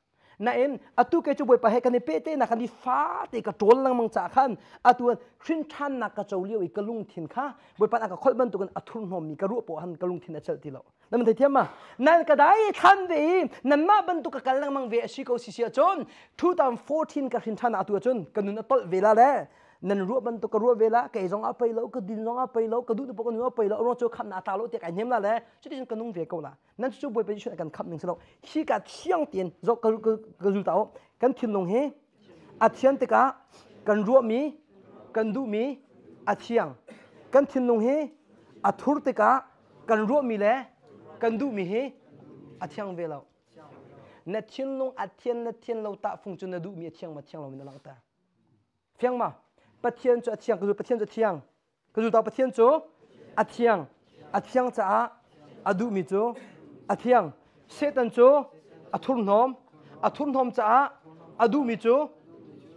นั่นอัตุเกจุบวยไปให้กันในเปเต้นะกันที่ฟ้าตีกรโจนลังมังจากขันอัตุวันชินชันนักกระเลี้ยวอีกลุงทินค่ะบวยปันอากาคอยบันตุกันอัตุนหอมมีกระรัวปวหันกระลุงทินเฉลฉริยะนั่นมันเทียมะนั่นก็ได้ทันดีนั่นมาบันตุกกระลังมังเวชิโกสิเชียน2014กับชินชันอัตุวันจนกันนุนตอลเวลาแล้ว nan ru ban to ka ru vela ke jong a pai lo ka din jong a pai lo ka du to pokon pai lâu ro cho kham nát ta lo te ka là la le chu tin ka nung ve là, nên chú chu bơi pe chu kan kham ning sa lo hi ka chiang tiền zo ka ka zu ta tao kan thin long he a à, thian te ka kan rùa mi kan đu mi a à, chiang kan thin long he a à, thur te ka kan rùa mi le kan đu mi he a thiang ve lo na thin long a thian na thin lo ta phung chu na đu mi a chiang ma chiang mình mi na ta phiang mà pathian chu athiang kazu pathian chu athiang kazu ta pathian chu athiang athiang cha a adu mi chu athiang setan chu athur nom athur nom cha a adu mi chu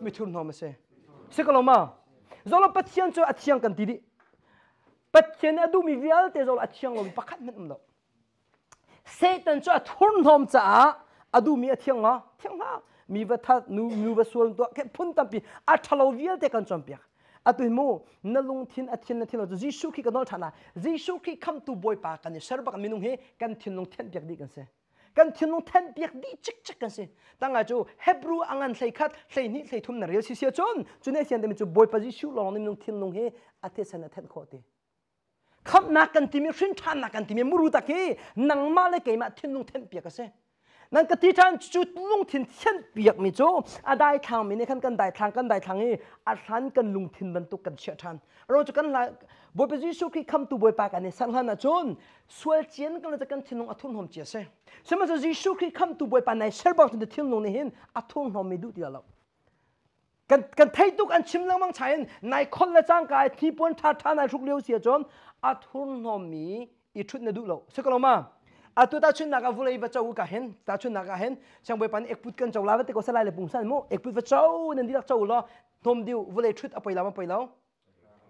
mi thur nom se se kaloma zolo pathian chu athiang đi, ti di pathian adu mi vi vial te zolo athiang lo pakhat men um lo setan chu athur nom cha a adu mi athiang à, thiang à. miwa tha nu miwa sol to ke phun tam pi a thalo vial te kan champia a tu mo nalung lung thin a thin na thin ji shu ka kan thana ji shu ki kham tu boy pa kan sarba ka minung he kan thin lung thian pyak di kan se kan thin lung thian pyak chik chik kan se ta nga chu hebrew angan thlei khat thlei ni thlei thum na rel si si chon chu ne sian de mi chu boy pa ji shu lo ni lung thin lung he a the san na thet kho te kham na kan ti mi shin kan ti mi muru ta nang ma le ma thin lung thian นั่นกะที่ท่านจุดลงทินเช่นเปียกมิโจอาได้ทางมีนี่ขันกันได้ทางกันได้ทางนี้อาสันกันลงทินบรรทุกกันเชื่อท่านเราจะกันลายบทพริเยซูคริสคำตัวบทปากอันนี้สังหารจนสวยเจียนกันจะกันทินลงอัทุนหอมเจียเสสมัยพระเยซูคริสคำตัวบทปากในเชิสบังจะทินลงในเห็นอัทุนหอมไม่ดูดีแล้วกันกันเทยดุกันชิมลังมังชัยในคนละจ้างกายที่ปนท่าท่านในทุกเลี้ยวเสียจนอัทุนหอมมีอีชุดในดูแล้วสักลงมา à tu ta chun naga vule ba chau ka hen ta chun naga hen chang boi pan ek put kan chau la te ko sa lai le pung san mo ek put ba chau nen dilak chau lo thom diu vule thut a paila ma pailo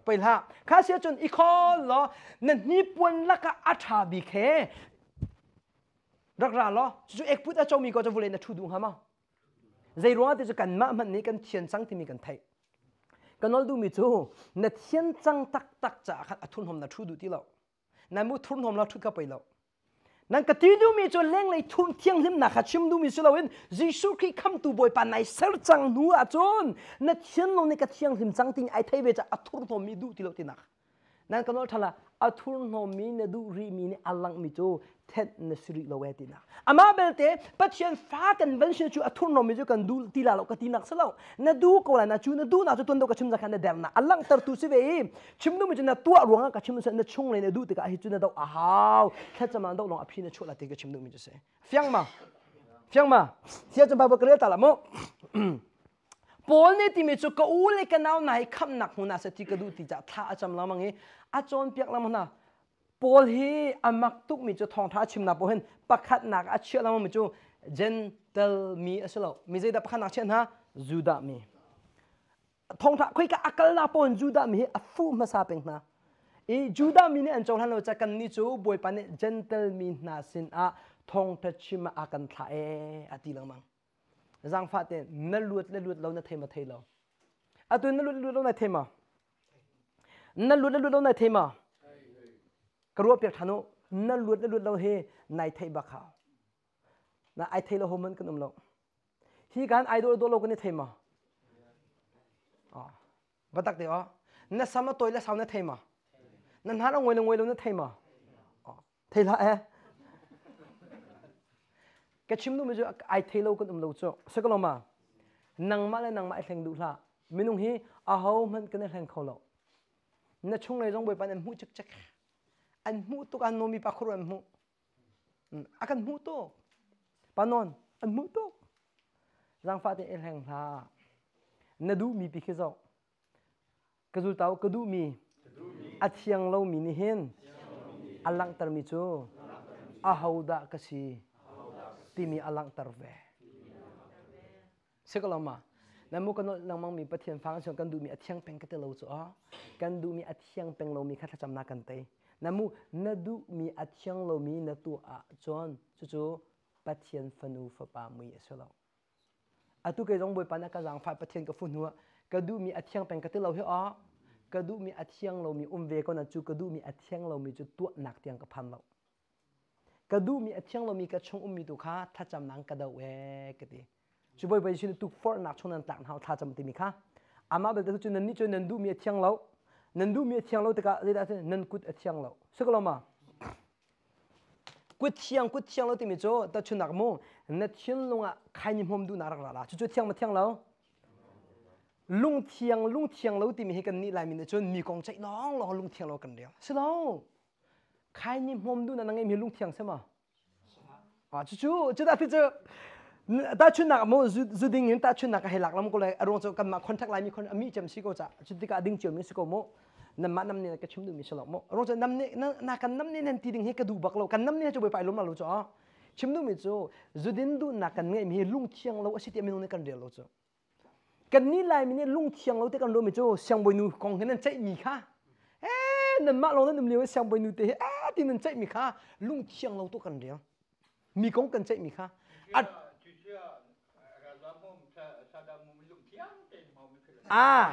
paila kha sia chun i kho lo nen ni pun la ka atha bi khe rak ra lo chu ek put a chau mi ko cha vule na thu du ha ma zai ruwa te chu kan ma man ni kan thian sang ti mi kan thai kan ol du mi chu na thian chang tak tak cha khat athun hom na thu du ti lo na mu thun hom la thu ka pailo นั่นก็ทีดูมีจนเล่งเลยทุ่งเที่ยงลิมนักชิมดูมีสุลาวินยิสุคีคำตัวบอยปานในเซลจังนัวจนนั่เชียนลงในกเที่ยงลิมจังติงไอเทยเวจะอัทุรทอมีดูติ่เรานักนั่นก็นอทละอัทุรทอมีเนดูรีมีเนอัลลังมีจู thetna suri lo we tina ama belte patchen faten benshe chu athurno mi ju kan du tila lo ka tinak salo na du ko la na chu na du na chu tondo ka chimja kan del na alang tar tu se ve chimnu mi na tu ruanga ka chimnu na chung le na du te ka hi chu na do ahaw kha chama do long aphina chu la te ka chimnu mi ju se fyang ma fyang ma sia chum ba ba kre ta la mo Paul ne ti mi chu ka u le ka nau nai kham nak huna se ti ka du ti ja tha acham lamang e achon piak lam na Paul hi amak tuk mi cho thong tha chim na po hen pakhat nak a chia lama mi chu gentle mi asalo mi zai da pakhat nak chen ha juda mi thong tha khoi ka akal na pon juda mi a fu ma sa peng na e juda mi ne an chol han lo cha kan ni chu boy pa ne gentle mi na sin a thong tha chim a kan tha e ati lang mang zang pha te na luat le luat lo na thema thei lo a tu na luat luat lo na thema na luat luat lo na thema กรัวเปียกทานุนั่นลุดนั่นลุดเราเฮนายไทยบักขาวนะไอไทยเราโฮมันกันอุ้มเราฮีการไอดอลดอลเราคนนี้ไทยมาอ๋อบัตักเดียวนั่นสามตัวละสาวนั่นไทยมานั่นหาเรางวยเรางวยเรานั่นไทยมาอ๋อไทยละเอ๊ะกชิมดูมิจูไอไทยเราคนอุ้มเราจ้ะสักลมานังมาเลยนังมาไอแทงดูละมินุงฮีอาเฮามันกันไอแทงเขาเรานั่นช่วงไหนร้องบ่อยปานนั้นหูจักจัก an hmuh tuk an nawmi pakharu an hmuh a kan hmuh tawk panon an hmuh tawk zangfate i hleng hla na duh mi pikhi zo ka zul tau ka duh mi a thiang lo mi ni hin a lang tar mi chu a ho dah ka si ti mi a lang tar ve se ka lama na mu kan lang mang mi pathian phang chong kan duh mi a thiang peng ka te lo chu a kan duh mi a thiang peng lo mi kha tha cham na kan te นด那么那都米阿ิย米那都阿转，就ั八天分五佛八昧也说了。阿都ปั我把那个让น八ั个佛诺，个都米阿天平个都老些阿，个都ก阿天罗米，我们外国那就个都米阿天罗米就多那点个盘了。กฟุนหัวก็ดูมีอัจฉริยะมีอุ้มเวก่่อนนจกูระชงอุ้มมีตุขาท่าจำนังก็เดาเอก็ดีช่วยไปช่วยตุกฟอร์นักชงนั้นต่างหาท่าจำตีมีคาอามาเบลตุจุนนี้จุนนั้นดูมีอัจฉริยะ nên du mi athiang lo taka zai da nan kut athiang lo sukaloma kut chiang kut chiang lo ti mi cho ta chu nak mo na chin lo nga khai ni hom du narak la la chu chu thiang ma thiang lo lung thiang lung thiang lo ti mi he kan ni lai mi na chon mi kong chai long lo lung thiang lo kan dia si lo khai ni hôm du na ngai mi lung thiang sema à ah, chú chú chú ta thì chú ta chú nào mà dự định những ta chú nào cái lạc lắm cô lại arong cho cần mà contact lại mi con mi chấm xí cô cha chú thì cả định chiều mi xí cô mô na ma nam ne ka chim du mi salo mo ro cha nam ne na kan nam ne nan ti ding he ka du bak lo kan nam ne chu bai pai lom lo cho chim du mi chu zudin du na kan ngai mi lung chiang lo asi ti mi ne kan re lo cho kan ni lai mi ne lung chiang lo te kan lo mi chu siang boi nu kong hen chai mi kha e nan ma lo na num le siang boi nu te a ti nan chai mi kha lung chiang lo to kan re mi kong kan chai mi kha at à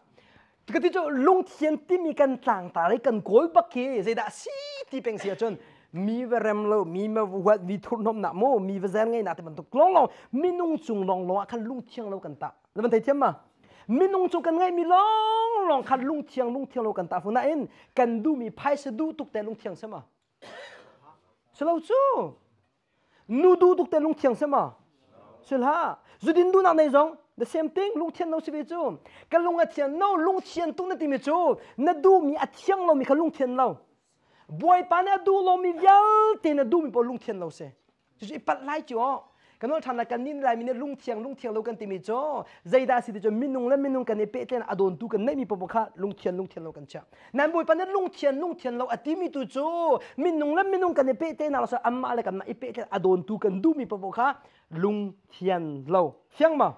cái thứ chỗ lung thiên tim mi cần tàng ta lấy cần cối bắc kia dây đã xí ti bèn xia chân mi và rem lo mi mà vật vi thun nom nạm mô mi và zen ngay nạt thì mình tục long long mi nung chung long long khăn lung thiên lâu cần ta là dạ mình vâng, thấy thêm mà mi nung chung cần ngay mi long long khăn lung thiên lung thiên lâu cần ta phụ na in cần du mi phai sẽ du tục tè lung thiên xem mà sẽ lâu chứ nu du tục tè lung thiên xem mà sẽ ha dù đến du nào này giống 龙天佬是为做，跟龙阿天佬龙天都那地面做，那都咪阿天佬咪跟龙天佬，不会把那都龙咪变天，那都咪把龙天佬噻，就是一不来做，跟老查那根人来咪龙天龙天佬跟地面做，再打是得做，咪侬了咪侬跟那北天阿东土跟南咪婆婆卡龙天龙天佬跟抢，那不会把那龙天龙天佬阿地面都做，咪侬了咪侬跟那北天阿拉说阿妈来跟那北天阿东土跟都咪婆婆卡龙天佬，听嘛？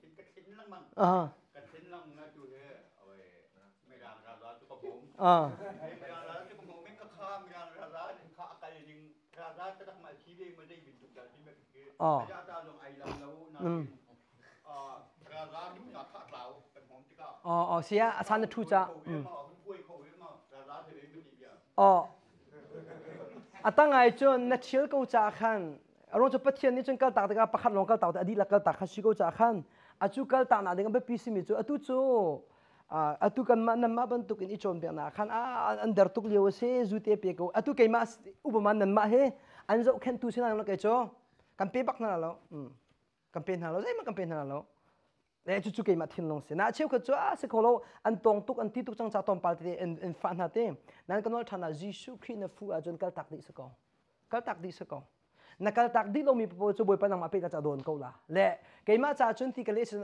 กระถินลงมั่อ่กระถินลงนะจูเด้อเอาไว้ไม่รางราลาจุกผมอ่าไม่รางาจุกผมไม่ก็ข้ารางาลาข้าอากาศยิง ราลาจะทำอาชีพมันได้บินตุกจากี่ไม่คืออ๋ออ้ลำาราลาดหนักขาเปล่าเป็นของที่ก็อ๋อ อ๋อเสียอาจารย์ทูจ้าอืมอ๋ออาตั้งไงจนนัดเชื่อกูจ้าขันอารมณ์จะปะเทียนนี่จนก็ตักตะกาปพัคัดลงก็ตักแต่อดีตล้วก็ตักขัดชิโกจ้าขัน Acu kal tak nak dengan berpisi macam atu tu. Ah, atu kan mana mana bentuk ini contoh lah. nak kan under ah, tuk liu se zute peko. Atu kay mas ubu mana mana he. Anzo kan tu sih nak nak kecoh. Kan pebak nak lo. Kan pe nak hmm. kan lo. Zai mak kan pe nak lo. Eh cucu cucu kita tin long sih. Nah cewek cucu ah sekolah antong tuk anti tuk cang catom pal tadi en en fan hati. Nanti kenal tanah Yesus Kristus fu ajun kal tak di sekolah. Kal tak di sekolah. nakal tak di lo mi po chu boi panang ape cha don ko la le keima cha chun ti kale sin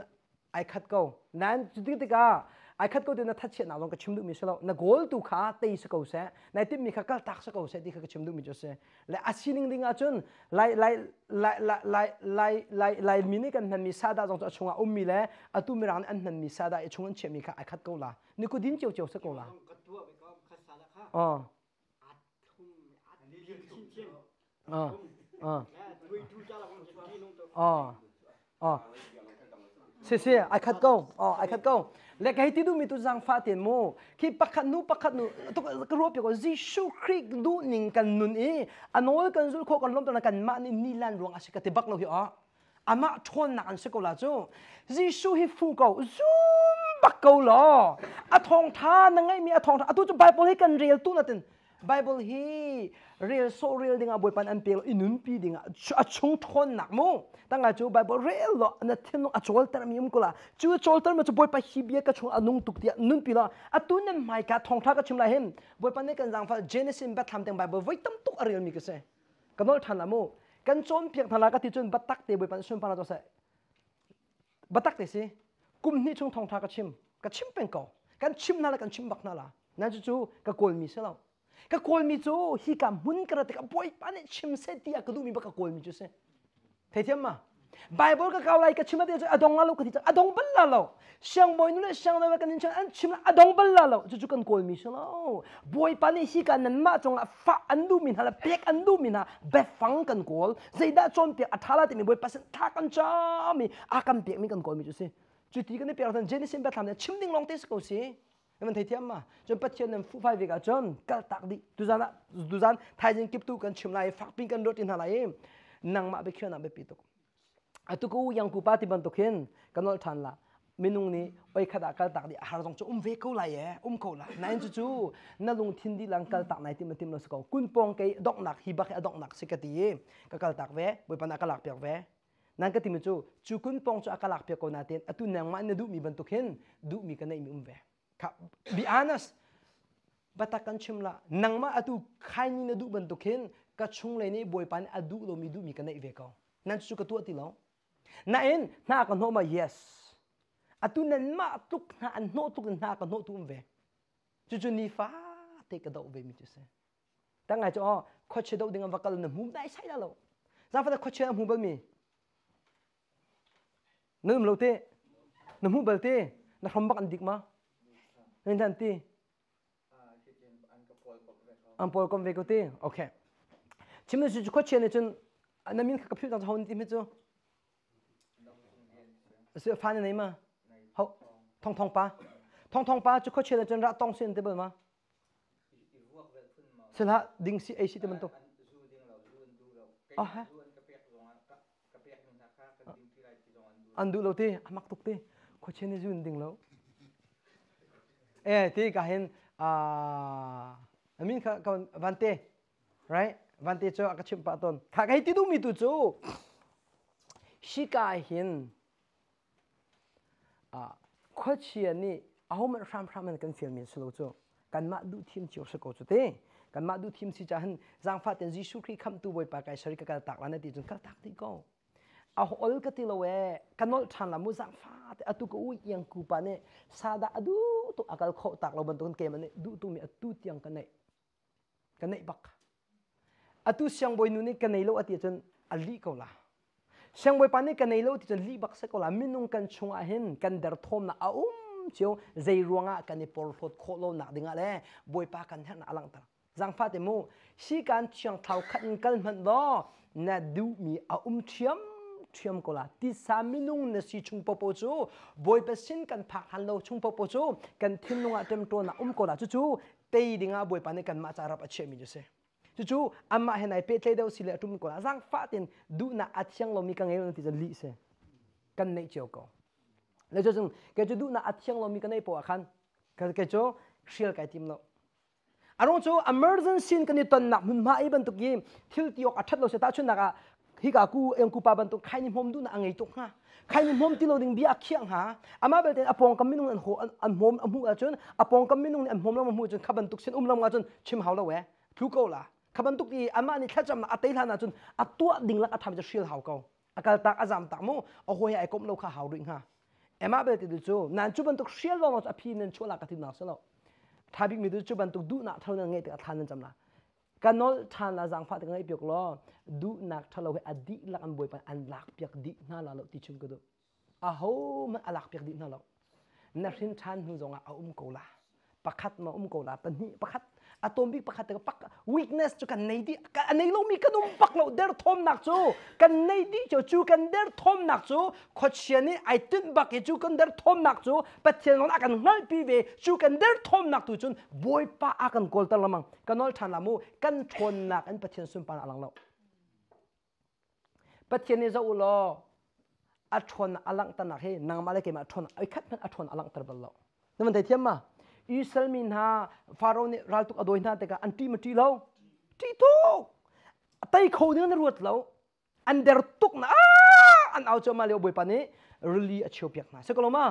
ai khat ko nan chu ti ka ai khat ko de na that che na long ka chim du mi selo na gol tu kha te is ko se na ti mi kha kal tak se ko se ti kha chim du mi jo se le asining ding a chun lai lai lai lai lai lai lai mi ne kan nan mi sa da jong cha chunga um mi le atu mi ran an nan mi sa da e chungan che mi kha ai khat ko la ni ku din cheu cheu se ko la ờ ờ เสียไอ้ขัดก้อ๋อไอ้ขัดก้แล้วกให้ที่ดูมีตัวสังฟ้าเตียนโมคีปักขัดนู้ปักขัดนู้ตุกกรวบไปก่อนจีชูคริกดูนิ่งกันนุนเออนนู้นกันรู้ข้อกันล้มตัวนักกันมาในนิลันรวงอาศัยกติบักโลกอ๋ออามาทอนนักอันสกุลละจู้จีชูฮิฟูก็จูมบักก็หลออะทองท่านังไงมีอะทองท่าอะตัวจะไปพลิกันเรียลตู้นั่นเอง bible hi real so real dinga boy pan an pel inun pi dinga a chung thon nak mo tanga chu bible real lo na thin a chol tar mi um kula chu chol tar ma chu boy pa hi bia ka chung anung tuk tia nun pi la atun nem mai ka thong tha ka chim la hem boy pan ne kan jang fa genesis ba tham teng bible voi tam tuk a real mi ka se kanol than la mo kan chon phiak thala ka ti chun batak te boy pan sun pan to se batak te si kum ni chung thong tha ka chim ka chim pen ko kan chim na la kan chim bak na la na chu chu ka kol mi se lao ka kolmi zo hi ka mun kra ta boy pa ne chim se ti ya kdu mi ba ka kolmi zo se te te ma bible ka ka lai ka chim ba zo adong la lo ka ti zo adong ba la lo shang boy nu le ka nin an chim la adong ba la lo zo kan kolmi so lo boy pa ne hi ka nan ma fa an du min ha pek an du min ha fang kan kol zai da chon pe athala mi boy pa ta kan cha mi a kan pe mi kan kolmi zo se zo ti ka ne pe ra tan chim ding long te se ko se มันเทียมมาจนปัจเจียนนั้นฟูไฟวิกาจนกัลตักดิดูจานะดูจานไทยยังกิบตู้กันชิมไลฟักปิ้งกันรถอินหาไลนังมาไปเขียนนับไปปีตุกอตุกูยังกูปาติบันตุกินกันนอลทันละมินุงนี้ไอ้ขดากัลตักดิหาตรงจะอุ้มเวกูไลเออุ้มเขาละนั่นจู่ๆนั่นลงทินดีหลังกัลตักไหนที่มันทิมเราสกอกุนปองไกดอกหนักฮิบักดอกหนักสิกตีกักัลตักเวบุปนักกัลักเปียกเว nang ka timicho chukun pong chu akalak pe ko natin atu nang ma na du mi bantukin du mi kanai mi umve ka be honest batakan chimla nangma atu khaini na du ban to khin ka chung le ni boy pan adu lo mi du mi ka nei ve ka nan chu ka tu ati lo na en na ka no ma yes atu nan ma tuk na an no tuk na ka no tum ve chu chu ni fa te ka do ve mi chu se ta ngai cho oh, kho che do ding va kal na mu dai sai la lo za fa da kho che mu ba mi num lo te na mu ba te na hom ba kan dik ma nên thằng ti anh Paul con về cô ti ok chỉ mình chỉ có chuyện này chân à, anh mình khắc phiêu đang hôn tim hết chứ sự phan này mà hậu Thông thông ba, thông thông ba, chỉ có chuyện này chân ra tông xuyên thế bên mà sẽ là đinh si ai si thế bên tôi à ha anh du lâu ti à, mặc tục ti có chuyện này duyên đinh lâu e ti ka hin a amin kha ka vante right vante cho ka chim pa ton kha kai ti du mi tu chu shi ka hin a kho chi ni a hom ram ram an kan film min slo chu kan ma du thim chiu sa ko chu te kan ma du thim si cha hin jang pha ten jisu kri kham tu boi pa kai sari ka ka tak la na ti jun ka tak ti ko ahol ka tilowe kanol than la muzang fa te atu ko u yang ku pa ne sada adu to akal kho tak lo bantun ke mane du tu mi atu tiang kanai kanai bak atu siang boy nu ne kanai lo ati chen ali ko la siang boy pa ne kanai lo ti chen li bak se ko la minung kan chung a hin kan der thom na a um chiu zai ruanga kan ni por thot kho lo na dinga le boy pa kan han alang ta zang fa te mu si kan chiang thau khat kal man do na du mi a um thiam thiam cô la ti sa minung na si chung popo chu boy pe sin kan phak han lo chung popo chu kan thim lunga tem to na um cô la chu chu pe dinga boy pa ne kan ma charap ache mi se chu chu amma he nai pe tle deu sile atum cô la zang pha tin du na athyang lo mi ka ngel ti li se kan nei cheo ko le cho chung ke chu du na athyang lo mi ka nei po khan ka ke cho shil kai tim lo arong chu emergency kan ni ton na mun ma iban tu gi thil tiok athat lo se ta chu na ga hi ka ku eng ku paban to khain hom du na angai to ha khain hom ti lo ding bia khiang ha ama bel ten apong kam minung an ho an hom amu a chon apong kam minung an hom lam mu chon khaban tuk sin um lam ga chon chim haw la we thu ko la khaban tuk ti ama ni thla cham na atei la na chon atua ding la atham ja shil haw ko akal tak azam tak mo a hoi ai e kom lo kha haw ring ha ema bel ti du chu nan chu ban tuk shil lo ma aphi nen chola ka ti na sa lo thabik mi du chu ban tuk du na thau na ngai ta than cham la kanol than la jang phat ngai pyok lo du nak thalo he adi la an boy pan an lak pyak di na la lo ti chung ko do a ho ma alak pyak di na lo na rin than hu zonga a um ko la pakhat ma um ko la pan ni pakhat atombik pa khatag pak weakness chuka nei di nei lo mi ka dum pak lo der thom nak chu kan nei di chu chu kan der thom nak chu khochiani i tin bak e chu kan der thom nak chu pa chen lo akan ngal pi be chu kan der thom nak tu chun boy pa akan gol ta lamang kanol than lamu kan thon nak an pa chen sum pa alang lo pa chen ni za u lo a thon alang ta na he nang ma le ke ma thon a khat a thon alang tar ba lo ᱱᱚᱢᱫᱮ ma อิสราเอมินฮาฟาโรนี่รัลตุกอดอยนาแต่กอันตีมันตีเราตีทุกไต่เขาเนี่ยนรวดเราอันเดรตุกนะอันเอาจะมาเลี้ยวบุยปานี้รลีอเชียวเปียกนะสักลมา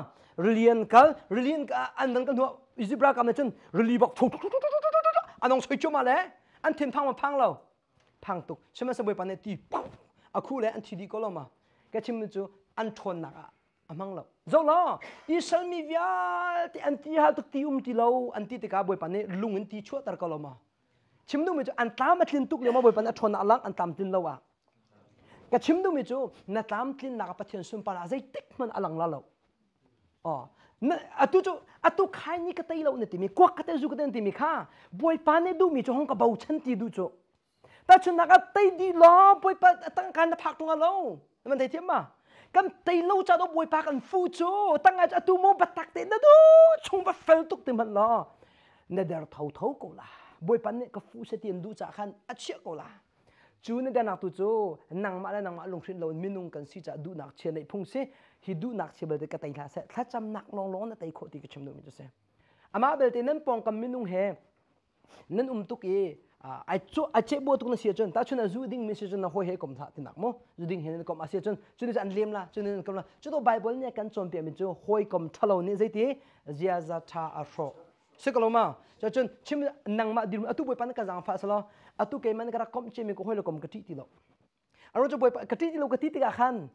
เลียนกันรเลียนกันอันนั้นกันหัวอิสิบราคัมเนี่ยจนรลีบอกทุกอันน้องช่วยจมาเลยอันเทมพังมาพังเราพังตุกใช่ไหมสบุยปานี้ตีปุ๊บอะคู่เลยอันทีดีก็ลงมาแกชิมมันจูอันทนหนักอะมั่งเรา zo la i salmi via ti anti ha tak ti um ti lo anti te ka boy pane lung anti chua tar kaloma chim du mi chu an tam atlin tuk le ma boy pane thon alang an tam tin lawa ka chim du mi chu na tam tin na pa thian sum para zai tik man alang la lo a na atu chu atu khai ni ka tai lo ne ti mi kwak ka tai zu ka tai ti mi kha boy pane du mi chu hong ka bau chan ti du chu ta chu na ka tai di lo boy pa tang kan na phak tu nga lo man dai thiam ma 咁地撈就到會白人富咗，等下就都冇白特地那都從不 fel tuk thì mình lo, nè đèo thầu thấu cổ là, bồi bắn cái phu sẽ tiền du trả khăn, ắt à, chiếc cổ là, chú nè đèo nạc tu chú, nàng mã là nàng mã lùng xuyên lâu min nung cần suy trả du nạc chia lại phung xí, hi đu nạc chia bờ cái tay là sẽ thắt chăm nạc long long nè tay khổ thì cái chấm đồ mình cho xem, à mà bờ thì nên pong cầm min nung hè, nên um tuk ý ai chu ai chế bộ tuk nó sia chen ta chuna zu ding message na hoi he kom tha tin nak mo hiện ding hen kom a sia chen chu ni an lem la chu ni kom la chu to bible ne kan chom pe mi chu hoi kom thalo ne zai ti zia za tha a ro se ko ma cha chen chim nang ma dir atu boi pan ka jang pha sala atu ke cái ka kom che mi ko hoi lo kom cái ti ti lo aro chu cho ka cái ti lo ka ti ti ka khan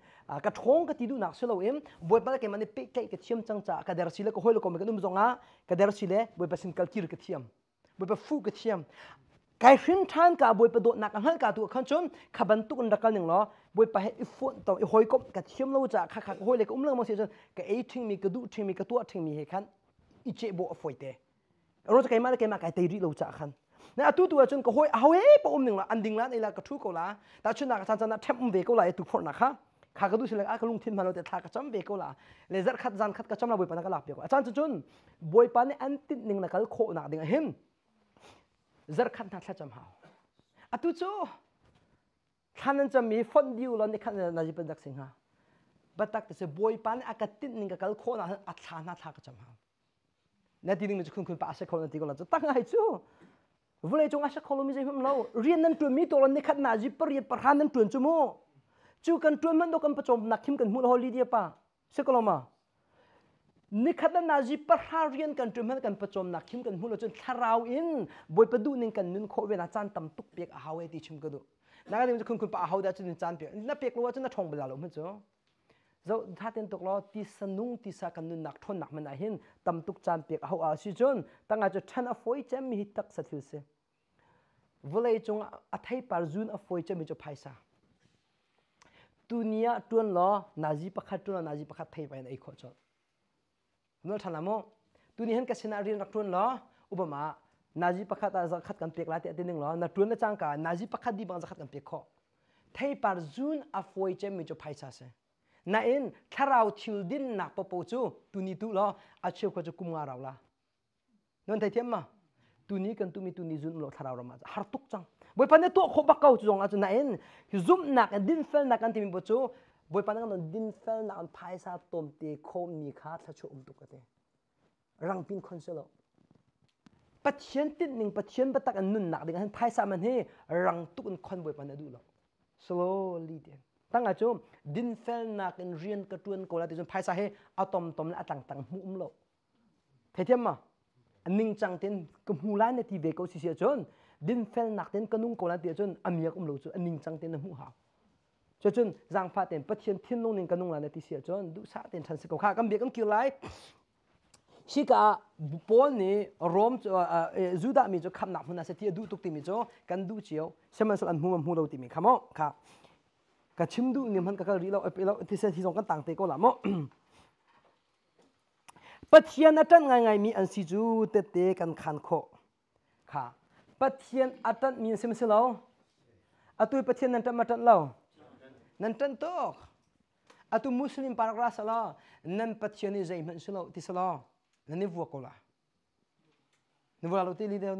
ka thong ka ti du nak se lo em boi pa cái man ne pe cái ka chim chăng chả, cái der sile ko hoi lo cái ka num zonga cái der sile boi pa sin kal kir cái thiam boi pa phu cái thiam กาขึินทางกับบวยประโดดหนักอังหันกับตัวขันชนขับันตุกันรักกันหนึ่งล้อบวยไปให้่นต่อหอยกบกับเชื่อมเราจะขักขักหอยเลยก็อุ้มเรื่องมาเสียจนกับไอ้ทิ้งมีกระดูทิ้งมีกระตัวทิ้งมีเหตุขันอีเจ็บบ่อฝอยเตะเราจะไกลมาแล้วไกลมาไกลเตรีเราจะขันนะตัวตัวจนก็หอยเอาเฮ้ปอมหนึ่งล้ออันดิ่งละไอ้ละกระทุกละแต่ชนนักันจันนะเทมเวก็ไหลตุกฝนนะคะขากระดูสิเลยอาคลุงทิ้งมาเราแต่ทากระจำเวก็ละเลยจัดขัดจันขัดกระจำเราบวยปานักลาบเดียวอาจารย์จนบวยปานอันติดหนึ่งนะก็โคหนักดิ่งเห็ zar khan tha thla cham ha atu chu thanan cham mi phone diu lo ni khan na ji pandak sing ha batak te se boy pan akatin ning ka kal khona athla na thla ka cham ha na ti ning mi khun khun pa se khona ti ko la chu tang hai chu vule chung asa kholo mi je hum lo rian nan tu mi to lo ni khan na ji par ye par han nan tu chu mo chu kan tu man do kan pa chom na khim kan mu lo li dia pa se ko lo ma นี่คัดนาจีปะฮาเรียนกันจุมันกันประจมนักขิมกันมุลจนทาราวินบวยประดูนึงกันนุนโคเวอาจารย์ตำตุกเปียกอาฮาวเอติชิมกันดูนักเรียนจะคุณคุณปะอาฮาวได้จนจารย์เปียกนักเปียกรู้ว่าจนนัทงเวลาลงมันจ้ะเราถ้าเต็นตกล้อที่สนุงที่สักันนุนนักทนนักมันเห็นตำตุกจานเปียกอาฮาวอาชิจนตั้งอาจจะเชันอฟอยจะมีหตักสัตว์ฟิลเซเลยจงอัฐไทยปารจุนอฟอยจะมีจะไพซ่าตุเนียตุนล้อนาจีปะคัดตุนนาจีปะคัดไทยไปในอีกคนนทันละมั้งตัวนี้เห็นกับชนะเรียนรักทุนล้ออุบมานาจีพักตาจะขัดกันเปียกลาเตะตีหนึ่งล้อนาทุนนะจังกานาจีพักดีบางจะขัดกันเปียกข้อเทปาร์จูนอัฟวยเจมิจูไพซาเซนาเอ็นถ้าเราทิลดินนักปะปูจูตัวนี้ตัวล้ออาเชียวก็จะกุมงาเราละนั่นไทเทียมมาตัวนี้กันตัวมีตัวนี้จูนเราถ้าเราเรามาจะฮาร์ตุกจังเว้ยปันเนี่ยตัวขบักเก่าจูงอาจจะนาเอ็นจุ่มนักดินเฟลนักกันที่มีปะจู boi panang non din fel na on phai sa tom te khom ni kha thla chu um tu ka te rang pin khon selo pathian tin ning pathian batak an nun nak ding han phai sa man he rang tu un khon boi panadu lo slowly den tang a chu din fel nak in rian ka tuan ko la ti chun phai sa he atom tom la atang tang mu um lo thế thêm mà ninh chẳng tên cầm hù lái này thì về câu xì xì chôn din fel nak tên nung ko la ti chun amia kum lo chu ninh chẳng tên mu hao จจุนร่างฟาเต็นปะเทียนทิ้นลงนึงกันนุ่งลานะที่เสียจนดูสาเต็นทันสกุขากันเบียกันกี่ยวไรสิกาบุปนี่รอมจูดามีจข้คำนักหุนนะเสียดูตุกติมีจ้กันดูเชียวเสมันสลันหูมันหูเราติมีขามอค่ะกะชิมดูนิ่มันกะกะรีเราเอไปเราที่เสียที่สองกันต่างเตโก็ละมอปัจเจียนอาจารย์ไงไงมีอันซีจูเตเตกันขันโคค่ะปัจเจียนอาจารย์มีเสมอเสมอแล้วอตุยปัจเจียนอาจารยมาจัดเรา nan tan tok atu muslim par ra sala nan patchani zai man sala ti sala nan ni vua kola ni vua lo li de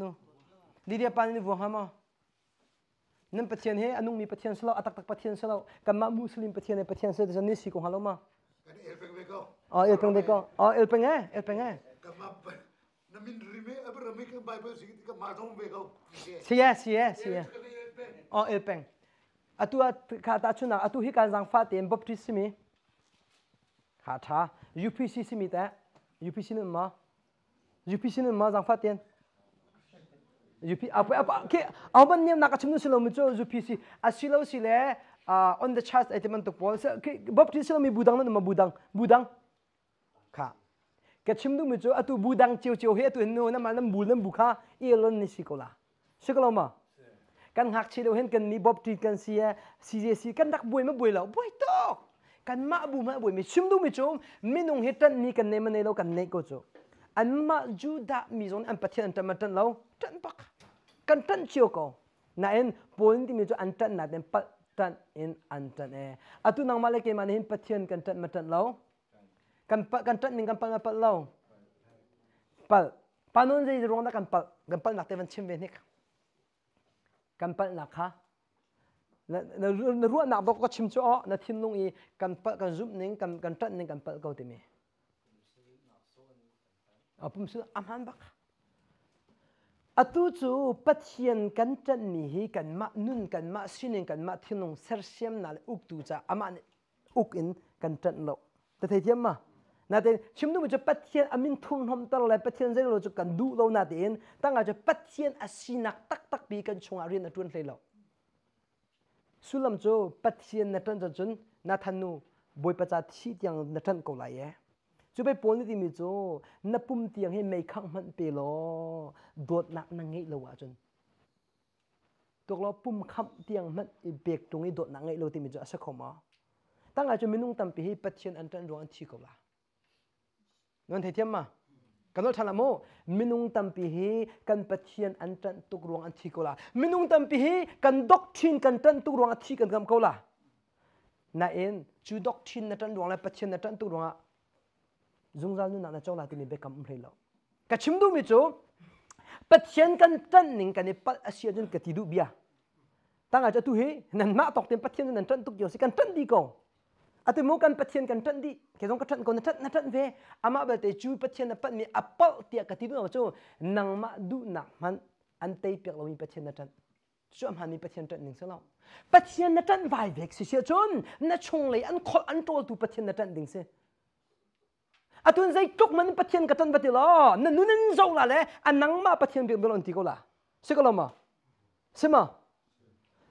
li de pan ni vua hama nan patchani he anung mi patchani sala atak tak patchani sala kam ma muslim patchani patchani sala zani si ko halo ma ka ni elpeng beko oh ah, elpeng beko oh ah, elpeng eh elpeng eh kam na min rime abra kan elpeng atua k a t a chuna atu hi k a z a n g fa ten i b o p t i s i mi khata upc simi ta upc nu ma upc nu ma jang fa ten i UP apa apa ke awan niam nak chimnu silo mi cho UPC asilo sile a on the chart item a n to pol se ke baptist silo mi budang na u ma budang budang kha ke chimdu mi cho atu budang chiu chiu he tu no na ma nam bul nam bukha elon ni sikola sikola ma kan hak chi hen kan ni bob tin kan sia si eh, je si kan dak buai ma buai lo buai to kan ma bu ma buai mi chim du mi chung mi nong hetan ni kan ne ma ne lo kan ne ko cho an ma ju da mi zon an patian ta ma tan lo tan pak kan tan chio ko na en poin ti mi cho an tan na den pa tan en an tan e atu nang ma ke man hin patian kan tan ma tan lo kan pa kan tan ni kan pa kan pa lo pal panon ze rong da kan pal kan pal na te van chim ve ne ka kan pal na kha na ru na dok ka chim cho o na thin lung i kan pal kan zum ning kan kan tan ning kan pal ko ti mi apum su am han bak atu chu pathian kan tan mi hi kan ma nun kan ma sinin kan ma thinung ser siam na uk tu cha ama uk in kan tan lo ta thai thiam ma na ten chimnu mu chu pathian amin thung hom tar lai pathian zeng lo chu kan du lo na ten tanga chu pathian asinak tak tak bi kan chunga rin atun hlei lo sulam chu pathian na tan chun na thanu boi pacha thi tiang na tan ko lai ye chu be pon ni mi chu na pum tiang he mei khang man pe lo dot nak na ngei lo wa chun tok lo pum kham tiang man i bek tungi dot na ngei lo ti mi chu asa khoma tanga chu minung tam pi hi pathian an tan ro an thi ko la thế non thei thiam ma kanol thala mo minung tampi hi kan pathian an tan tuk ruang an thikola minung tampi hi kan dok thin kan tan tuk ruang a thi cầm cô la, na en chu dok thin na tan ruang la pathian na tan tuk ruang zungzal nu na na chola tini bekam umhlei lo ka chimdu mi chu pathian kan tan ning kan pal asia jun ka tidu bia tanga cha tu hi nan ma tok tem pathian nan trận tu yo si kan trận đi ko à tôi atu mu kan pathian kan tan di ke jong ka tan kon trận về, tan ve bây giờ te chu pathian na pan mi apal tia cái ti đó, cho nang ma du na man an te pek lo mi pathian na tan chu am han mi pathian tan ning salo pathian na tan vai vek si se chon na chung lei an khol an tol tu trận, na tan à tôi thấy zai tuk man pathian cái trận ba ti lo nên nunin zo la le anang ma pathian bi belon ti ko la se ko lo ma se ma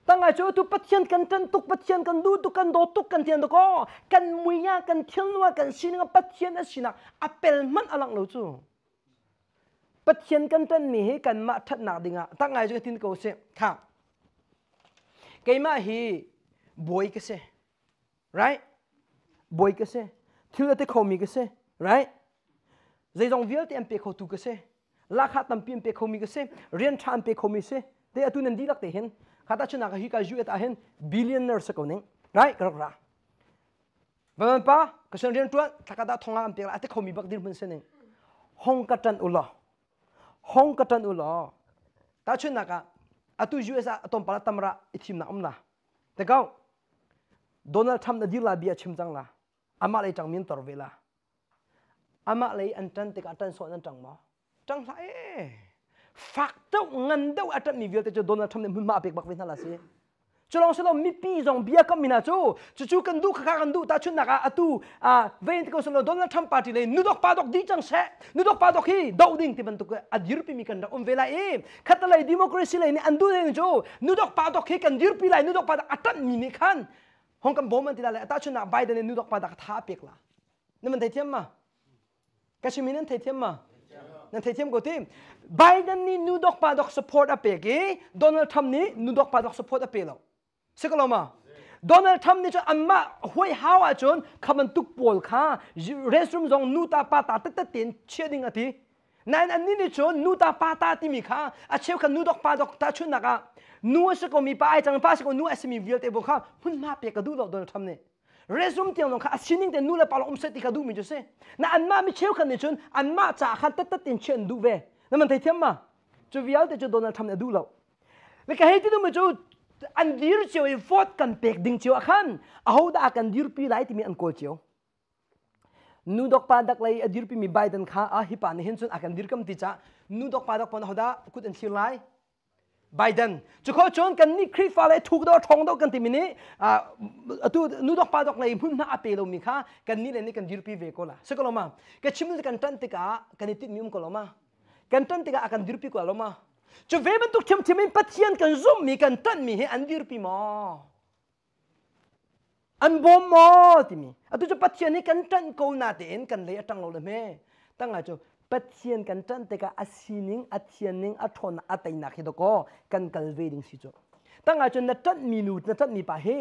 tanga chu tu pathian kan tan tuk pathian kan du tu kan do tuk kan thian do ko kan muya kan thilwa kan sininga pathian asina apel man alak lo chu pathian kan tan mi he kan ma that na dinga tanga chu tin xem se cái mà hi boy ke se right boy ke se thilwa te khomi ke se right zai dong vial te ampe kho tu ke se la kha tam pi ampe khomi ke se rian tha ampe khomi se te atu nan di lak te hen khata chuna ka hika ju eta hen billionaire sa koning right kra kra ban pa ka sen rian tuan takada thonga am pe ate khomi bak dir mun seneng hong katan ula hong katan ula ta chuna ka atu ju esa atom pala tamra ithim na omna te kau donald trump na dil la bia chim chang la ama lai chang min tor vela ama lai an tan te ka tan so nan chang ma chang la e fakta ngandau atap mi vial tejo Donald Trump ne mun ma apek ya, bak vinala se chulong selo mi pi jong bia kam mina oh. cho chu chu kan du kha kha kan du ta chun naga atu ah, a ah, vein ko selo Donald Trump party le nudok padok di chang se nudok padok hi dauding ti bantuk a dirpi mi kan da um vela e khatla democracy le ni andu le jo nudok padok hi kan dirpi lai nudok padok atap mi ni khan hong kan bomen ti la le ta chun na biden ne nudok padak tha pek la nemen thai thiam ma kashmir nen thai thiam ma นั่นเทียมก็ทีไบเดนนี่นูดอกปาดอกสปอร์ตอเปกีโดนัลด์ทรัมป์นี่นูดอกปาดอกสปอร์ตอเปล่าสักลมาโดนัลด์ทรัมป์นี่จะอันมาห้วยฮาวอาจนคำันตุกปอลค่ะเรสรูมจงนูตาปาตาตัดตัดเตียนเชียดิงอธินั่นอันนี้นี่ชนนูตาปาตาที่มีค่ะอาเชฟคันนูดอกปาดอกตาชุนนะคะนูสกมีป้าไอจังป้าสกนูเอสมีวิลเตบุค่ะหุ่นมาเปียกกระดูดอกโดนัลด์ทรัมป์นี่ resum tiang nong kha asining te nula palo om seti ka du mi jose na an ma mi cheu kan ni chun an ma cha kha tat tat tin chen du ve na man thai thiam ma chu vial te chu donal tham na du lo le ka heti du mi chu an dir cheu i vot kan pek ding cheu khan a ho da kan dir pi lai ti mi an kol cheu nu dok pa dak lai adir pi mi biden kha a hi pa ni hin chun akan dir kam ti cha nu dok pa dak pon ho da kut an chil lai Biden chú khó chọn cần ni khi phá lại thuộc đó trong đó cần tìm mình à tu nu đó pa đó này muốn na apel mình khá cần ni lên cần dirpi về cô là sao cô mà cái chim cần trăn tika cần ni tìm cô mà cần trăn tika cần dirpi cô mà chú về bên tục chim chim mình bắt hiền cần zoom mi cần trăn mi he an dirpi mà an bom mà thì mi à tu chú bắt hiền ni cần trăn cô na tiền cần lấy trăng lâu lắm he tăng là chú pathian kan tan teka asining athianing athon ataina khidoko kan kalve ding si chu tanga chun na tat mi lut na tat mi pa he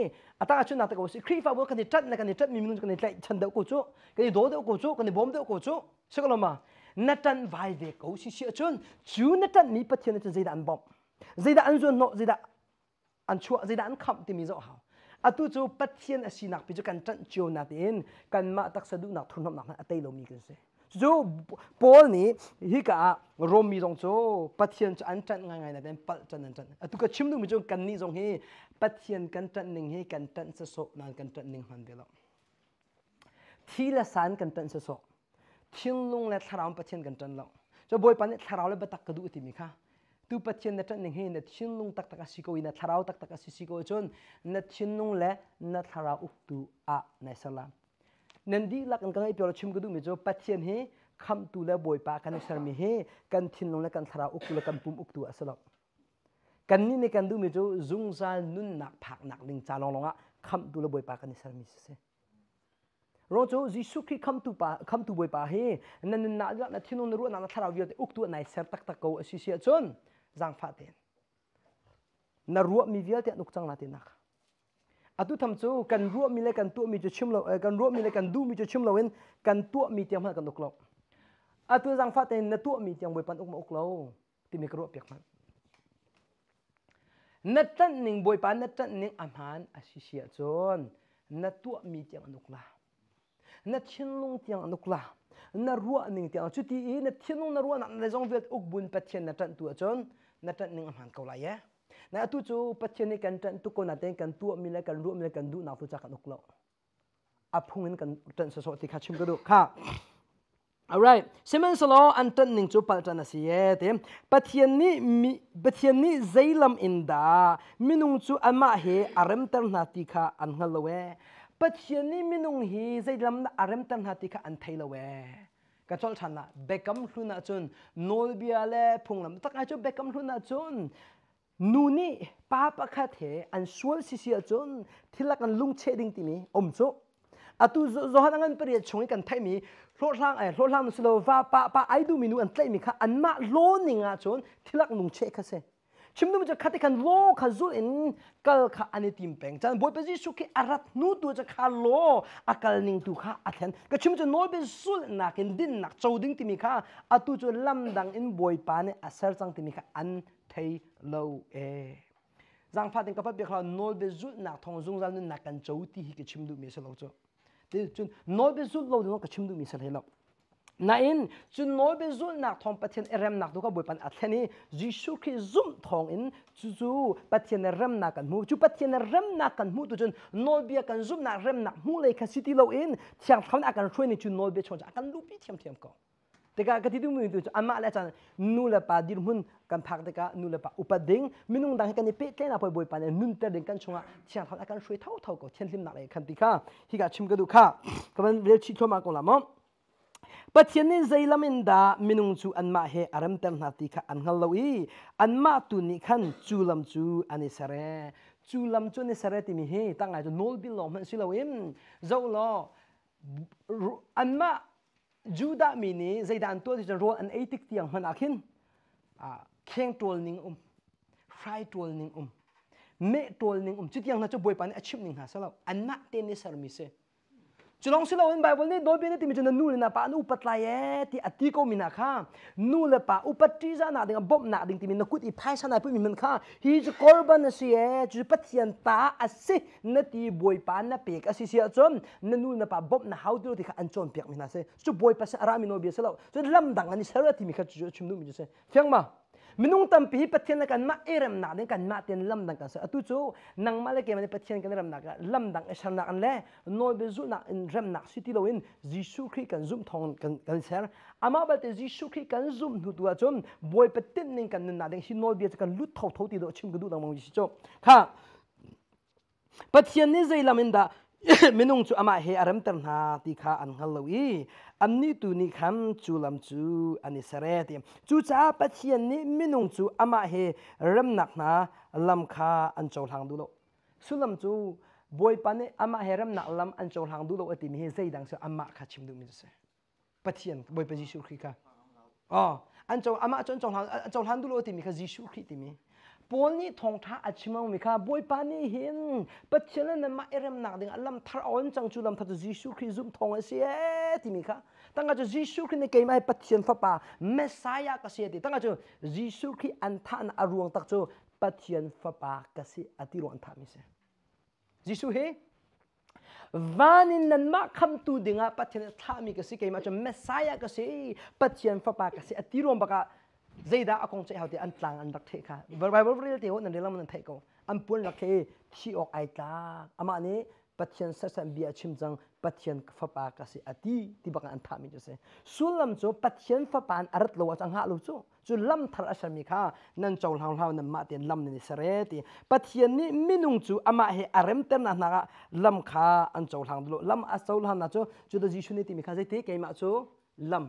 atanga chun na ta ko si khri fa bo kan tat na kan tat mi minun kan tlai chan da ko chu kan do da ko chu kan bom da ko chu sekoloma na tan vai ve ko si si chun chu na tan mi pathian chun zai da an bom zai da an zo no zai da an chu zai da an kham ti mi zo ha atu chu pathian asinak pi chu kan tan chu na tin kan ma tak sa du na thun nam na atei lo mi kan se จูปอลนี้ฮิกะรมีตรงโจปัทยันอันจันง่ายๆนะเป็นปัจจันอันจันตุกชิมดูมิจงกันนี่ตรงเฮปัทยันกันจันหนึ่งเฮกันจันสะสนานกันจันหนึ่งหันเดียวทีละสานกันจันสะสทิ้งลงและทารามปัทยันกันจันเราจะบอยปันเนี่ยทาราวเลยบัตักกระดูกติมิค่ะตุปัจเจนนัทหนึ่งเฮนัชินลุงตักตักสิโกยนัทราวตักตักสิสิโกจนนัชินลุงและนัทราวอุกตุอะในสลาม nandi lak an kangai pyora chim gudu mi jo pathian he kham tu la boi pa kan sar mi he kan thin long la kan thara uk la kan pum uk tu asalo kan ni ne kan du mi jo zung za nun nak phak nak ning cha long longa kham tu la boi pa kan sar mi se rồi chỗ Giêsu khi khâm tu bà khâm tu bồi bà he nên nã ra là thiên ông ruộng nã thara việc úc tu này sẽ tắc tắc câu suy sẻ chôn giang phát tiền nà ruộng mi việc thì nục chăng là tiền nạc à tu tham chu cần ruo mi le cần tu mi chu chim lo ờ, cần ruo mi le cần du mi chu chim lo in cần tu mi tiang han kan dok lo tu jang phát tiền na tu mi tiang boi pan ok ma ok lo ti mi kro biết man na tan ning boi pan na tan ning am han a si sia chon na tu mi tiang anuk la na chin lung tiang anuk la na ruo ning tiêm chu ti na chin lung na ruo na le việt vet ok bát pat chen na tan à, chôn chon na tan ning am han ko yeah? na tu chu pacheni kan tan tu ko na ten kan tu mi la kan ru mi la kan du na fu cha kan ok lo aphungin kan tan sa so ti kha chim ko do kha alright simen solo an tan ning chu pal tan asi ye te pathian ni mi pathian ni zailam in da minung chu ama he aram tar na ti kha an ngal lo we pathian ni minung hi zailam na aram tar na ti kha an thailo we ka chol than la bekam hluna chun nol bia le phunglam tak a chu bekam hluna chun นูนี่ป้าปะคาเถอันส่วนสิเสียจนที่ละกันลุงเชดิงตีมีอมโุอะตูโจฮันงันเปรียชงกันไทมีโลดล่างไอ้โลดล่างนุสโลวาป้าป้าไอ้ดูมีนูอันไทมีค่ะอันมาโลนิงอาจนที่ละกันลุงเชคะเซชิมดูมันจะคัดกันโลขจุเอ็นกัลค่ะอันนี้ทีมเป็งจันบ่อยเป็นสิสุขีอารัตนูตัวจะค่ะโลอากัลนิงตัวค่ะอัทันก็ชิมจะน้อยเป็นสุลนักเอ็นดินนักโจดิ้งตีมีค่ะอะตูจะลำดังอ็นบ่อยปานเนอเซอร์จังตีมีค่ะอัน thay lâu e rằng phát đến các phát biệt là nói về rút nạc thong dung ra nên nạc cần chấu thì cái chim được mình sẽ lâu cho thế chun nói về rút lâu thì nó cái chim được mình sẽ thấy lâu na in chun nói về rút nạc thong bắt thiên rem nạc đâu có buổi bàn ắt thế này Giêsu khi zoom thong in chú chú bắt thiên rem nạc cần mu chú bắt thiên rem nạc cần mu tu chun nói về cần zoom nạc rem nạc mu lấy cái city lâu in thiang thong nạc cần chui này chun nói về chọn chắc cần lúc biết thiam thiam có teka kati tu mu tu ama la chan nu la pa dir mun kan phak teka nu la pa upading minung dang kan pe tlen apoi boi pan nun ter den kan chunga chian thak kan shui thau thau ko chen sim na le kan tika hi ga chim ga du kha kan rel chi thoma ko lamo pathian zai lamin da minung chu anma he aram tam na ti kha angal loi anma tu ni khan chu lam chu ani sare chu lam chu ni sare ti mi he ta ngai chu nol bil lo man si lo im zo lo juda mini zaidan to the role an ethic tiang manakin a ah, king tolning um fry tolning um me tolning um chutiang na cho boy pan achim ning ha salo an na tenis sar mi se xin chulang silo in bible ni doi bene timi chana nule na pa nu pat lai e ti ati ko mina kha nule pa u ti za na ding bob na ding timi na kut i phai sa na pu mi men kha hi ju korban ấy e ju pathian ta à ase na ti boy pa na pek asi si achom na nu na pa bob na how do ti kha mình chom pek mina se chu boy pa sa ara mi no bi selo chu lam anh sẽ sera ti mi kha chu chum nu mi se fyang mà minung tam pi pathian la kan ma erem na den kan ma ten lam dang kan sa atu chu nang ma le kemani pathian kan ram na ka lam dang e sham na kan le noi be zu na in ram na city lo in ji shu khri kan zum thong kan kan ser ama ba te ji shu khri kan zum nu du a chum boy pathin ning kan na den hi noi be chu kan lu thau thau ti do chim gu du dang mo ji chu kha pathian ne zai lam in da minung chu ama he aram tar na ti kha an ngal lo i amni tu ni kham chu lam chu ani sare ti chu cha pathian ni minung chu ama he ram nak na lam kha an chol hang du lo sulam chu boy pane ama he ram nak lam an chol hang du lo ati mi he zai dang chu ama kha chim du mi se pathian boy pa ji shu khi kha อ๋ออันจงอามาจนจงหลังจงหลังดูโลติมีคือยิชูคริสต์มี polni thongtha achimang mikha boipani hin pachela na ma erem na ding alam thar on chang chu lam thad jisu khri zum thong ase e ti mikha tanga jo jisu khri ne kemai pachen pa pa mesaya ka se ti tanga jo jisu khri an than aruang tak cho pachen pa pa ka se ati ruang tha mi se jisu he vanin nan kham tu dinga pachen tha zeida akong chai hauti an tlang an rak thai kha bar bible real te ho nan dilam nan thai ko an pun rak khe chi ok ai ta ama ne patien sa sam bia chim jang patien fa pa ka si ati ti ba kan tha mi jo se sulam jo patien fa pan arat lo chang ha lu chu chu lam thal a sam mi kha nan chau hlang hlang nan ma ten lam ni sare ti patien ni minung chu ama he arem te na na lam kha an chau hlang lo lam a chau hlang na chu chu da ji shu ni ti mi kha jai te ke ma chu lam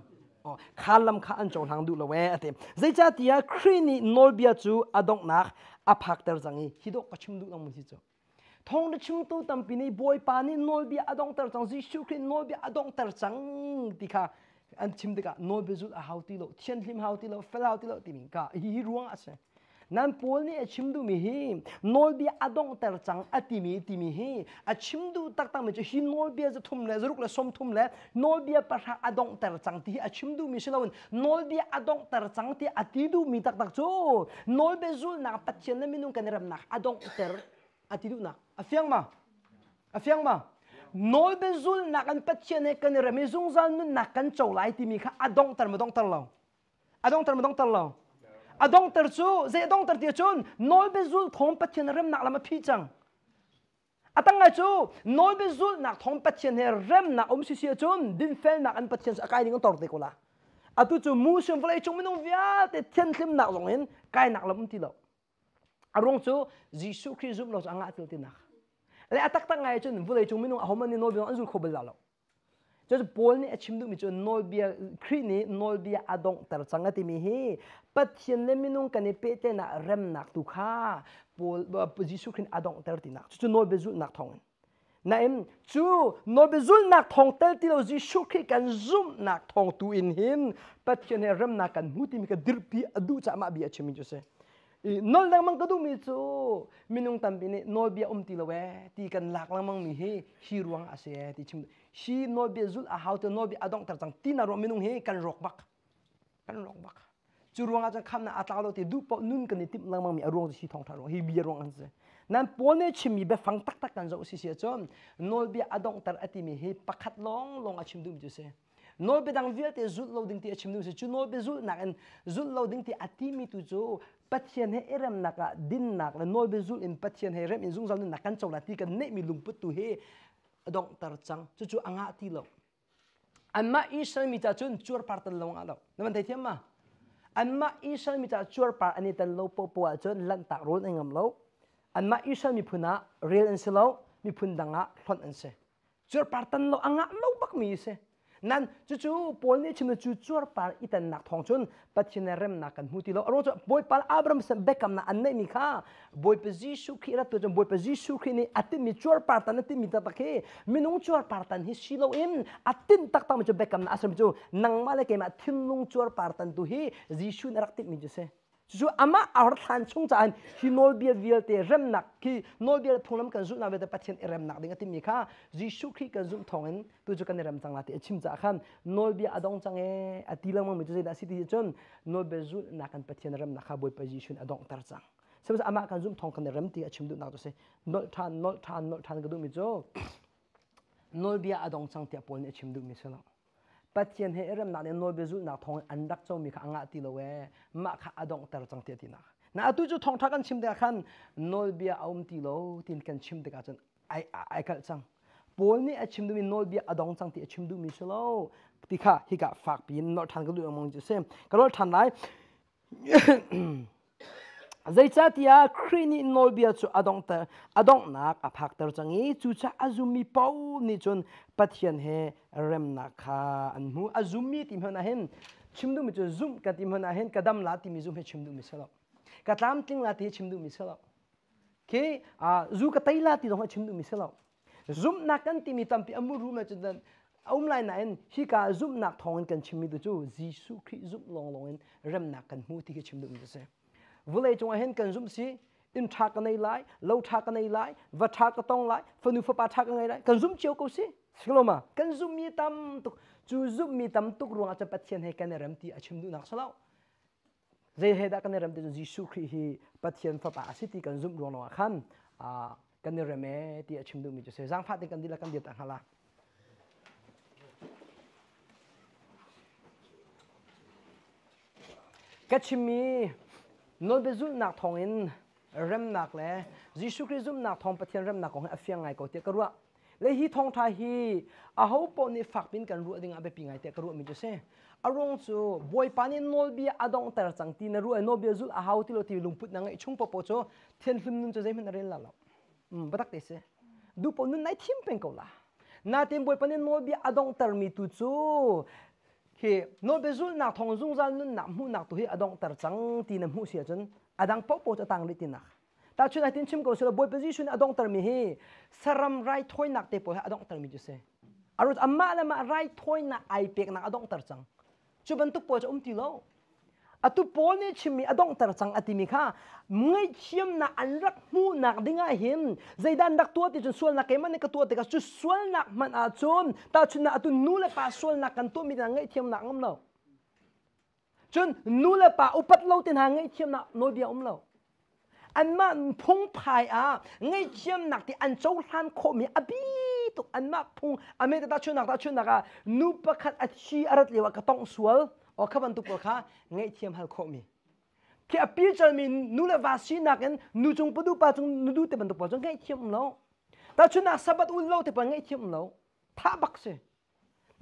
khalam kha an chong hang du lo we ate zai cha tia khrini nol bia chu adong nak a phak tar jangi hido ka du lam chi cho thong de chim tu tam pi nei boy pa ni nol bia tar chang ji shu khri tar chang ti kha an chim de ka zu a hauti lo lim hauti lo fel hauti lo ka hi ruang 난 폴니 아침두 미히 놀비 아동 탈창 아티미 티미히 아침두 딱딱 미저 히 놀비 아저 톰네 저룩라 솜톰네 파샤 아동 탈창 티 아침두 미실라운 놀비 아동 탈창 티 아티두 미 딱딱 조 놀베 줄 나가 미누 간람 나 아동 터 아티두 나 아시앙마 아시앙마 놀베 줄 나간 빠치네 간람 미종잔 나간 쪼라이 티미카 아동 터 모동 터라 아동 터 모동 터라 a dong ter chu ze dong ter ti chun noi be zul thom pathian rem nak lama phi chang atanga chu noi be zul nak thom pathian he rem na om si si chun din fel na an pathian sa kai ning tor te kola atu chu mu shum vlei chung minung via te thian thlim nak long hin kai nak lam ti lo arong chu jisu khi zum lo anga til ti nak le atak ta ngai chun vlei chung minung ahomani noi be an zul khobal la lo cho bol ni achim du mi chu noi bia khri ni noi bia adong tar changa ti mi hi pathian le minung kane pe te na rem nak tu kha pol jisu khrin adong ter ti nak chu no bezu nak thong na em chu no bezu nak thong tel ti lo jisu khri kan zum nak thong tu in him pathian rem nak kan muti mi ka dirpi adu cha ma bi a chimi jose nol dang mang kadu mi chu minung tam bi ne nol bi um ti lo we ti kan lak lang mang mi he hi ruang ase ti chim shi no bezu a how to no bi adong ter chang ti na ro minung he kan rok bak kan rok bak chu ruang acha khamna ta lo thì ti du po nun kan tip lang mang mi arong si thong tharo hi bi rong an se nan pone chimi be fang tak tak kan zo si se chom nol bi adong tar ati mi hi pakhat long long achim dum ju se nol be dang thì te zut lo thì ti achim dum se chú nol be zut nak en zut lo ding thì ati mi tu zo pathian he eram naka din nak la nol be zut in pathian he rem in zung zal nak kan là ti cái ne mi lung put tu he adong tar chang chu chu anga ti lo amma isra mi ta chun chur partan long alo naman thấy thiam mà amma isal mi cha chuar par ani tan lo po po chon lan tak rul engam lo amma isal mi phuna real an silo mi phun danga thon an se chuar par tan lo anga lo bak mi se nan chu chu pol ne chim chu chuar par itan nak thong chun pathina rem na kan muti lo aro boy pal abram sam bekam na anne mi kha boy pe jisu khi ra to jom boy pe jisu khi ni ati mi chuar par tan ati mi ta takhe minung chuar par tan hi silo em atin tak tam chu bekam na asam chu nang male ke ma thin lung chuar par tan tu hi jisu na rakti mi ju se zu ama ar than chung chan hi nol bia vial te rem nak ki nol bia thulam kan zu na ve ta pathian e rem nak dinga ti mi kha ji shu khri kan zu thongen tu ju kan e rem chang la ti e chim cha khan nol bia adong chang e atilang mang mi ju da siti chon nol be zu na kan pathian rem nak kha boi position adong tar chang sem ama kan zu thong kan rem ti achim du na do se nol than nol than nol than ga du mi jo nol bia adong chang ti apol ne chim du mi se na patien he erem na le nobezu na thong andak chaw mi kha anga ti lo we ma kha adong tar chang te tina na tu ju thong thakan chim de khan nolbia aum ti lo tin kan chim de ka chan ai ai kal chang zai cha tia khrini noi bia chu adong ta adong nak a phak tar changi chu cha azumi pau ni chun pathian he rem na kha an mu azumi tim hana hen chimdu mi chu zum ka tim hana hen kadam la tim zum he chimdu mi sala ka tam ting la ti chimdu mi sala ke a zu ka tai la ti dong chimdu mi sala zum na kan ti mi tam pi amu ru ma chu dan ông lại nãy khi cả zoom nạc thong cần chim mi tu chu Giêsu zoom long long rem nạc cần mu thì cái chim được như thế vule chung a hen kanzum si in lại, ka nei lai lo tha ka nei lai va tha ka tong lai fa nu fa pa tha ka ngai lai kanzum chiu ko si siloma kanzum mi tam tu chu zum mi tam tu ruang a cha pathian he kan ram ti achim du nak salau zai he da kan ram ti jisu khri hi pathian fa pa si ti À, cái này làm a kan ram e ti achim du mi phát se jang pha là kan dila kan dia cái hala mi nol be zul nak thong in rem nak le jisu christ zum nak thong pathian rem nak ong afia ngai ko te karwa le hi thong tha hi a ho po ni fak pin kan ru ding abe pi ngai te karwa mi se arong chu boy pani nol bi adong tar chang ti na ru no be zul a hau ti lo ti lumput na ngai chung po po cho thian hlim nun cho zai men rel la lo um mm, batak te se du po nun nai thim pen ko la na tem boy pani nol bi adong tar mi tu chu he नो bezul na thong zung zal nun na mu na to he adong tar chang ti na mu si chen adang po po cha tang li ti na ta chu na tin chim ko so boy position adong tar mi he saram right thoi nak te po he adong tar mi ju se aru amma la ma right thoi na ai pek na adong tar chang chu ban cha um atu polne chimi adong tar chang atimi kha ngai chiam na anrak mu nak dinga him zaidan dak tuat chun sual na keman ka tuat ka sual na man a chun ta chun na atu nule pa sual na kan to mi na ngai chiam na ngam lo chun nule pa upat lo tin ha ngai chiam na no dia um lo an ma phung phai a ngai chiam nak ti an chau han kho mi abi tu an ma phung ame ta chun nak ta chun nak nu pakhat achi arat lewa ka tong sual โอขบันตุกข้าเงยเทียมฮัลโคมีแค่ปีจันมีนูเลวาสีนักเั้นนูจงปดูปาจงนูดูเตบันตุกจงเงยเทียมเราแต่ชุนักสบัดอุลเราเตบันไงเทียมเราท่าบักเส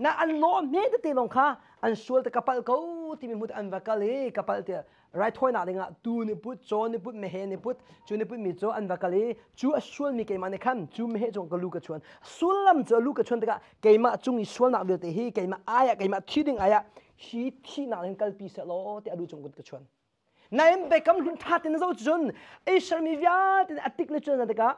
นะอันโลเมดเตลงข้าอันชวนแต่กระเป๋าเขาที่มีมุดอันวักเลกระเป๋าเตไร้อยหนาดึงอ่ะตูนิพุทจอนิพุทเมเฮนิพุทจูนิพุทมีจออันวักเลจูอชวนมีเกมันขันจูเมเฮจงกลูกชวนสุลลัจอลูกชวนแต่กะเกมาจงอิชวนหนักเดือดเฮเกมาอายะเกมาที่ดึงอายะ hi thi na len kal pi se lo te adu chung gut ka chon na em be kam lun tha tin zo chun e sharmi vya tin atik le chun na ka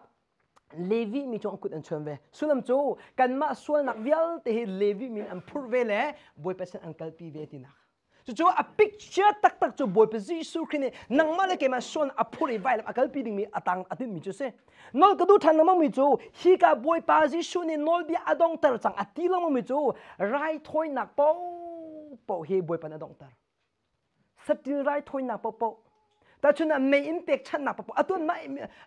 levi mi chong kut an chon ve sulam chu kan ma sual nak vial te hi levi min an phur ve le boy pesen an kal pi ve tin na chu chu a picture tak tak chu boy pesi su khine nang ma le ke ma son a phuri vai la akal pi ding mi atang atin mi chu se nol ka du than ma mi chu hi ka boy pa ji su ni nol bi adong tar chang ati la ma mi chu rai thoi nak pau po he boy pan adong tar satin rai thoi na popo ta chuna main impact chan na popo atun ma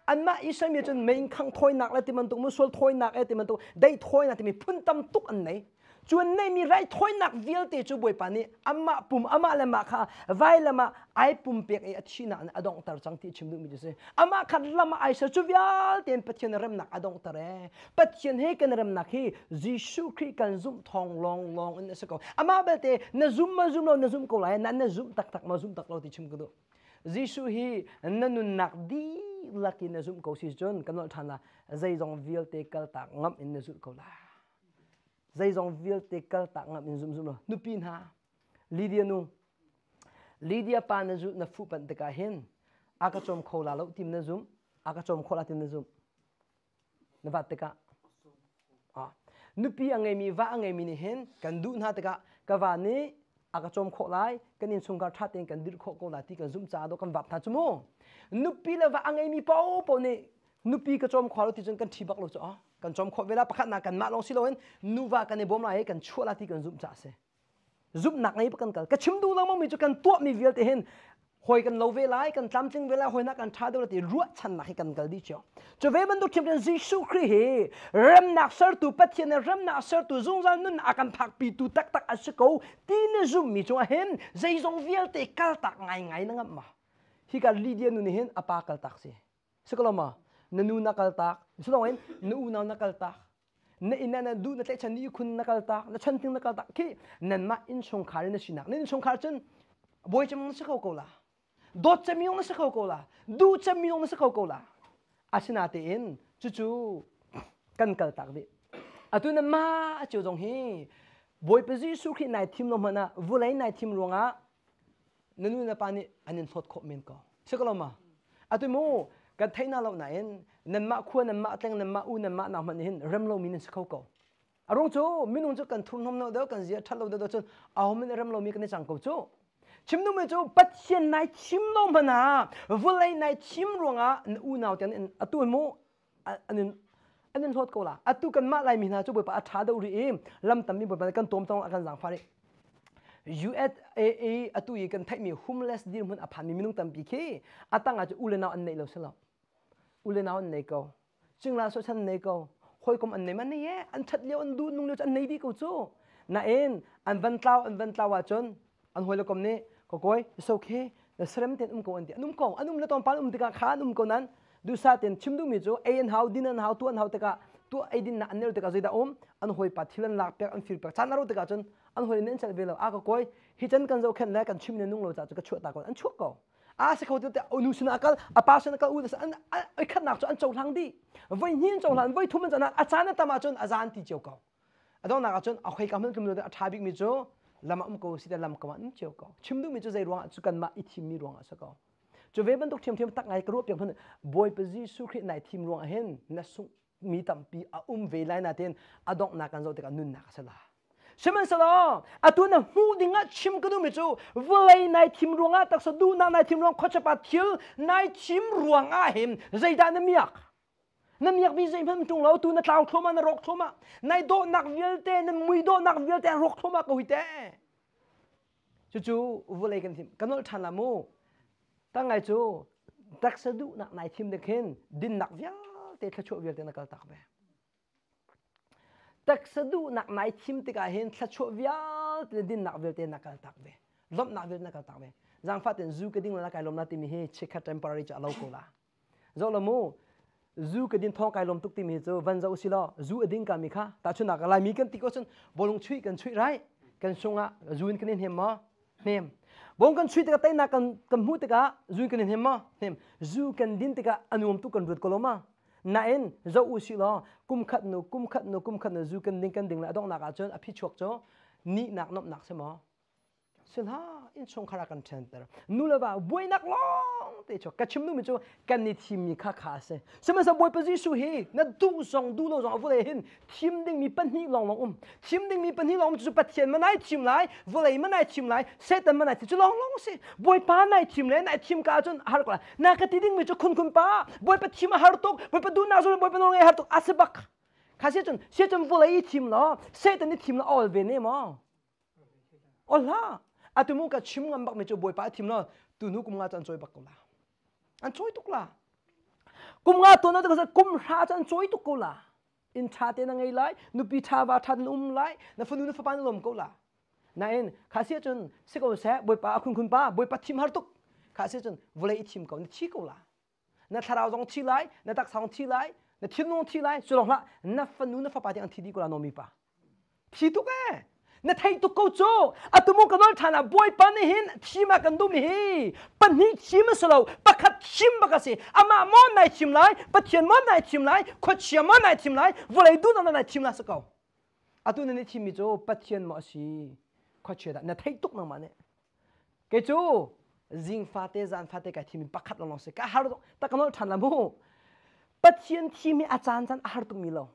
an ma isa mi chun main khang thoi nak la ti man tu mu sol thoi nak e ti man tu dai thoi na ti mi phun tam tuk an nei chuan nei mi rai thoi nak vial te chu boi pani amma pum amma le ma kha vai lama ai pum pek e achina an adong tar chang ti chimdu mi se amma khan lama ai sa chu vial ten pathian ram nak adong tar e pathian he kan ram nak hi jisu khri kan zum thong long long in se ko amma be te na zum ma zum lo na zum ko lai e, na na zum tak tak ma zum tak lo ti chim ko jisu hi nanun nak di laki na zum ko si jon kanol thana zai jong vial te kal tak ngam in na zum ko lai zai zong vil te kal tak ngam in zum zum lo nụ pin ha lydia nu lydia pa na zu na fu pan te ka hin aka chom khola lo tim na zum aka chom khola tim na zum na va te ka a nu pi angai mi anh angai mi ni hin kan du na te ka ka va ni aka chom kho lai kan in sung ka tha ten kan dir kho ko la ti kan zum cha do kan va tha chu mo nu pi la va angai mi bảo po ni nupi ka chom khwaro ti jeng kan thibak lo cho a kan chom kho vela pakhat na kan ma lo siloen nuwa kan e bom lai kan chhuala ti kan zum cha se zum nak nei pakan kal ka chim du lang mi chu kan tuap mi vial te hen hoi kan lo ve lai kan tlam ting vela hoi na kan tha do ti ruat chan na kan kal di cho cho ve ban du thim den jisu kri he ram nak sar tu pat hian ram nak sar tu zung zan nun akan phak pi tu tak tak as ko ti ne zum mi chu hen zai zong vial te kal tak ngai ngai na ngam ma hi ka lidian nu ni hen apa kal tak se sikoloma nanu nakal ta so da wen nu na nakal ta ne ina na du na te chan ni kun nakal ta na chan in chung khar na shina nin chung khar boi chem na shakau ko la do chem yong na shakau ko la du chem yong te in chu chu kan kal ta atu na ma chu jong hi boi pe ji su khi nai thim lo ma na vu lai nai thim กันเทน่าเราไหนนั่นมาควรนั่นมาเต็งนั่นมาอูนั่นมาหนามันเห็นเริ่มเรามีนั่นสกาวอารมณ์จู่มินุนจู่กันทุนหอมเราเดียวกันเสียทัดเราเดียวจนเอามันเริ่มเรามีกันในสังกัดจู่ชิมนู่นจู่ปัจเจนนายชิมเรามันนะวุ่นเลยนายชิมรวงอ่ะอูน่าวเต็งอัตุนโมอันนั้นอันนั้นโทษกูละอัตุกันมาไล่มีนาจู่ไปปะอัฐาเดารีเอ็มลำตั้มมีไปปะกันตัวมต้องกันสังฟาริ USAA atu i kan thai mi homeless dir mun aphan mi minung tam pi khi atanga chu ulena an nei lo selo u le nau nei ko ching la so chan nei ko hoi kom an nei man nei an chat leo an du nung leo chan nei di ko chu na en an van tlau an van tlau wa chon an hoi le kom ne ko koi it's okay the srem ten um ko an ti anum ko anum le tom pal um ti ka khan um ko nan du sa ten chim du mi chu a en how din an how tu an how ta ka tu ai din na anel ta ka zida om an hoi pa thilan lak pek an fir pek chan aro ta ka chon an hoi nen chal velo a ko koi hi chan kan zo khen la kan chim ne nung lo cha chu ka chu ta ko an chu ko a se kho te nu sina kal a pa sina kal u das an ai khat nak cho an lang đi, chau thang di vai hin chau lan vai thuman chana achana tama chon azan ti chau ko adon na chon a khoi kamel kum lo a thabik mi chu lama um ko sida lam kama an chau chim chimdu mi chu dây ruộng, chu kan mà ít thim mi ruang sa ko chu về bên tok thim thim tắc ngai ka ruộng, yang phun boy pa ji su khri nai thim ruang hen na sung, mi tam pi a à, um lại lai tiền, ten adong na kan zo te ka nun na ka sala ชมันสลอตัวนั้นหูดิงะชิมก็ดูไม่จูวัยในทิมรวงอาตักสดูนานในทิมรวงข้อจะปัดทิลในทิมรวงอาเห็นใจด้านเมียกนั่นมียกมีใจพันตจงเราตัวนั้นเล่าทรมานรักทรมานในโดนักเวียนเต้นมวยโดนักเวียนเตนรักทรมาก็วิเต้จู่ๆวัยกันทิมกันนั่นทันละมูตั้งไงจู่ตักสดูนักในทิมเด็กเห็นดินนักเวียนเตนขั้วเวียนเตนก็ตักแบบ tak sadu nak nai thim tika hen thacho vial te din nak vel te nakal takve lom nak vel nakal takve jang fa ten zu ke ding la kai lom na ti mi he chekha temporary cha lo ko la zo lo mu zu ke din thong kai lom tuk ti mi zo van zo si lo zu ading e ka mi kha ta chu nak la mi kan ti ko chun bolung chui kan chui rai kan sunga zu in kan hem ma nem bong kan chui tika tai na kan kan hu tika zu kan hem ma nem zu kan din tika anuam tu kan rut koloma na en zo u si lo kum khat no kum khat no kum khat no zu kan ding kan ding la dong na ga chon a phi chok cho ni nak nop nak se mo สุนห้าอินชงคารากันเซนเตอร์นู่นละว่าบวยนักลองเตะชักัจชิมนู่นมิชัวกันนี่ทีมมีค่าค่าเซสมัยสมบวยปจิสุฮีนัดดูสองดูโลสองฟุตเลยหินทีมดิ้งมีปัญหาลองลองอุ้มทีมดิ้งมีปัญหาลองจุดปัจเจียนมาไหนทีมไหนวุตเลยมันไหนทีมไหนเซตันมันไหนทีมจะลองลองเสิบวยป้าไหนทีมไหนไหนทีมก้าจนฮาร์กละนักติดิ้งมิชัวคุนคุนป้าบวยปัจทีมฮาร์ตุกบวยปัจดูนาซุนบวยปัจนองเอฮาร์ตุกอาศบักข้าเสีจนเสีจนฟุตเลยทีมเนาะเซตันนี่ทีมเนาะออลเวเน่มั้งออลล่า à tụi atumu ka chim ngam bak me cho bồi pa thim na tụi nó cũng nga chan choi bak ko la an choi tuk la kum nga to na ta ka kum ra chan choi tuk ko la in tha te na ngai lai nu pi tha ba nụ um lai na phunu nu fa pan lom ko la na en khasia chun se ko se boi pa khun khun pa boi pa thim har tuk khasia chun vole i thim ko ni chi ko la na tharau jong chi lai na tak song chi lai na thin nong chi lai chu long la na phunu na fa pa ti an thi đi ko la no mi pa thì tuk eh na thei tu câu à tu ko chu atumu kadol thana boy pan hin thima kan dum hi panhi chim solo pakhat chim cái gì? à mà mo này chim lại, lai pathian mo này chim lại, kho chim mo này chim lại, lai volei du nó này chim là la sakau atu ne chim mi chu pathian mo si kho che da na thei tuk na mane ke chu zing fate zan fate ka thimi nó lo se ka har ta cái thằng kanol than chim mu pathian chán chán chan har tu mi lo